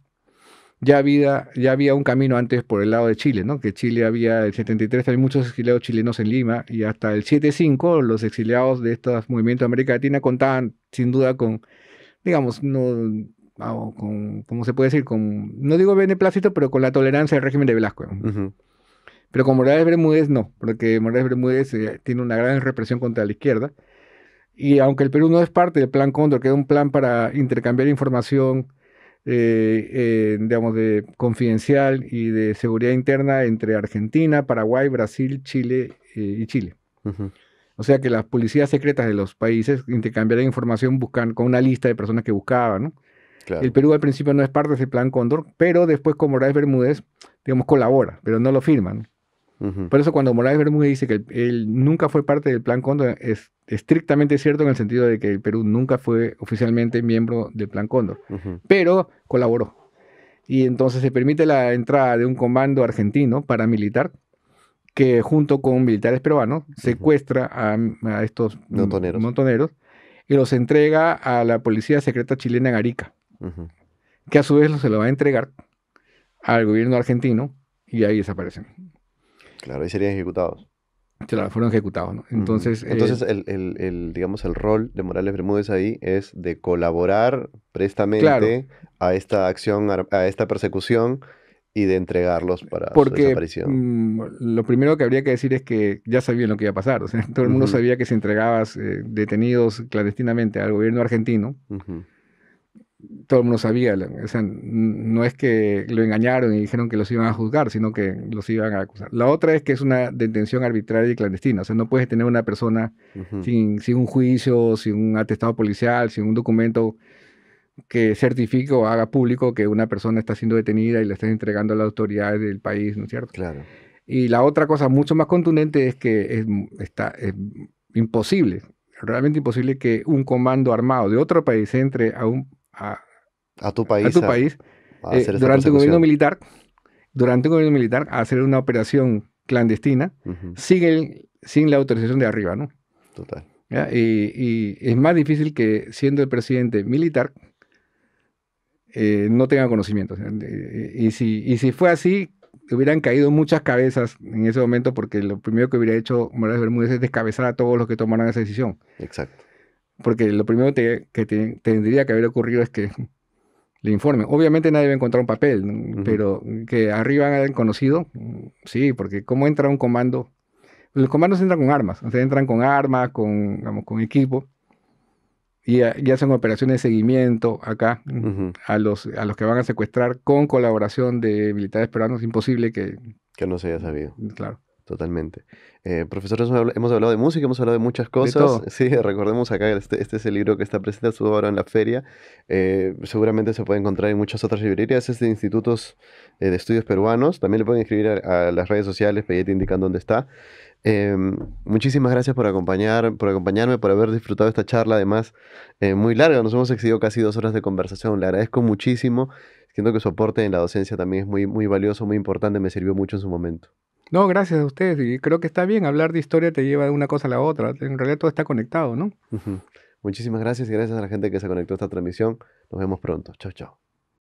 Speaker 2: ya había, ya había un camino antes por el lado de Chile, ¿no? que Chile había, el 73 hay muchos exiliados chilenos en Lima y hasta el 75 los exiliados de estos movimientos de América Latina contaban sin duda con, digamos, no, con, ¿cómo se puede decir? Con, no digo beneplácito, pero con la tolerancia del régimen de Velasco. Pero con Morales Bermúdez no, porque Morales Bermúdez eh, tiene una gran represión contra la izquierda. Y aunque el Perú no es parte del Plan Cóndor, que era un plan para intercambiar información, eh, eh, digamos, de confidencial y de seguridad interna entre Argentina, Paraguay, Brasil, Chile eh, y Chile. O sea que las policías secretas de los países intercambiarían información buscando con una lista de personas que buscaban. ¿no? El Perú al principio no es parte de ese plan Cóndor, pero después, como Raíz Bermúdez, digamos, colabora, pero no lo firman. Por eso cuando Morales Bermúdez dice que él, nunca fue parte del Plan Cóndor, es estrictamente cierto en el sentido de que el Perú nunca fue oficialmente miembro del Plan Cóndor, pero colaboró. Y entonces se permite la entrada de un comando argentino paramilitar que junto con militares peruanos secuestra a, estos montoneros. y los entrega a la policía secreta chilena Garica, que a su vez se lo va a entregar al gobierno argentino y ahí desaparecen. Claro, y serían ejecutados. Claro, fueron ejecutados, ¿no? Entonces, eh, Entonces el, el, el,
Speaker 1: digamos, el rol de Morales Bermúdez ahí es de colaborar prestamente a esta acción, a esta persecución y de entregarlos para Porque, su desaparición.
Speaker 2: Mm, lo primero que habría que decir es que ya sabían lo que iba a pasar. O sea, todo el mundo sabía que si entregabas eh, detenidos clandestinamente al gobierno argentino, todo el mundo sabía, o sea, no es que lo engañaron y dijeron que los iban a juzgar, sino que los iban a acusar. La otra es que es una detención arbitraria y clandestina, o sea, no puedes tener una persona sin, sin, un juicio, sin un atestado policial, sin un documento que certifique o haga público que una persona está siendo detenida y la estás entregando a las autoridades del país, ¿no es cierto? Claro. Y la otra cosa mucho más contundente es que está, es imposible, realmente imposible que un comando armado de otro país entre a un a, tu país, tu eh, durante un gobierno militar, durante un gobierno militar, a hacer una operación clandestina sin, la autorización de arriba, ¿no? Total. Y, es más difícil que siendo el presidente militar eh, no tenga conocimiento. Y si, y si fue así, hubieran caído muchas cabezas en ese momento porque lo primero que hubiera hecho Morales Bermúdez es descabezar a todos los que tomaran esa decisión. Exacto. Porque lo primero que tendría que haber ocurrido es que le informen. Obviamente nadie va a encontrar un papel, pero que arriba hayan conocido, sí, porque cómo entra un comando. Los comandos entran con armas, entran con armas, con, con equipo, y, hacen operaciones de seguimiento acá a, los, a los que van a secuestrar con colaboración de militares peruanos. Imposible que... Que no se haya sabido.
Speaker 1: Claro. Totalmente. Eh, profesores hemos hablado de música, hemos hablado de muchas cosas. sí, recordemos acá, este, este, es el libro que está presente, su ahora en la feria. Eh, seguramente se puede encontrar en muchas otras librerías, es de institutos eh, de estudios peruanos. También le pueden escribir a, las redes sociales, Pellete indicando dónde está. Em, muchísimas gracias por, acompañar, por acompañarme, por haber disfrutado esta charla, además muy larga. Nos hemos exigido casi dos horas de conversación. Le agradezco muchísimo. Siento que su aporte en la docencia también es muy, muy valioso, muy importante, me sirvió mucho en su momento.
Speaker 2: No, gracias a ustedes. Y creo que está bien, hablar de historia te lleva de una cosa a la otra. En realidad todo está conectado, ¿no?
Speaker 1: Muchísimas gracias y gracias a la gente que se conectó a esta transmisión. Nos vemos pronto. Chao, chao.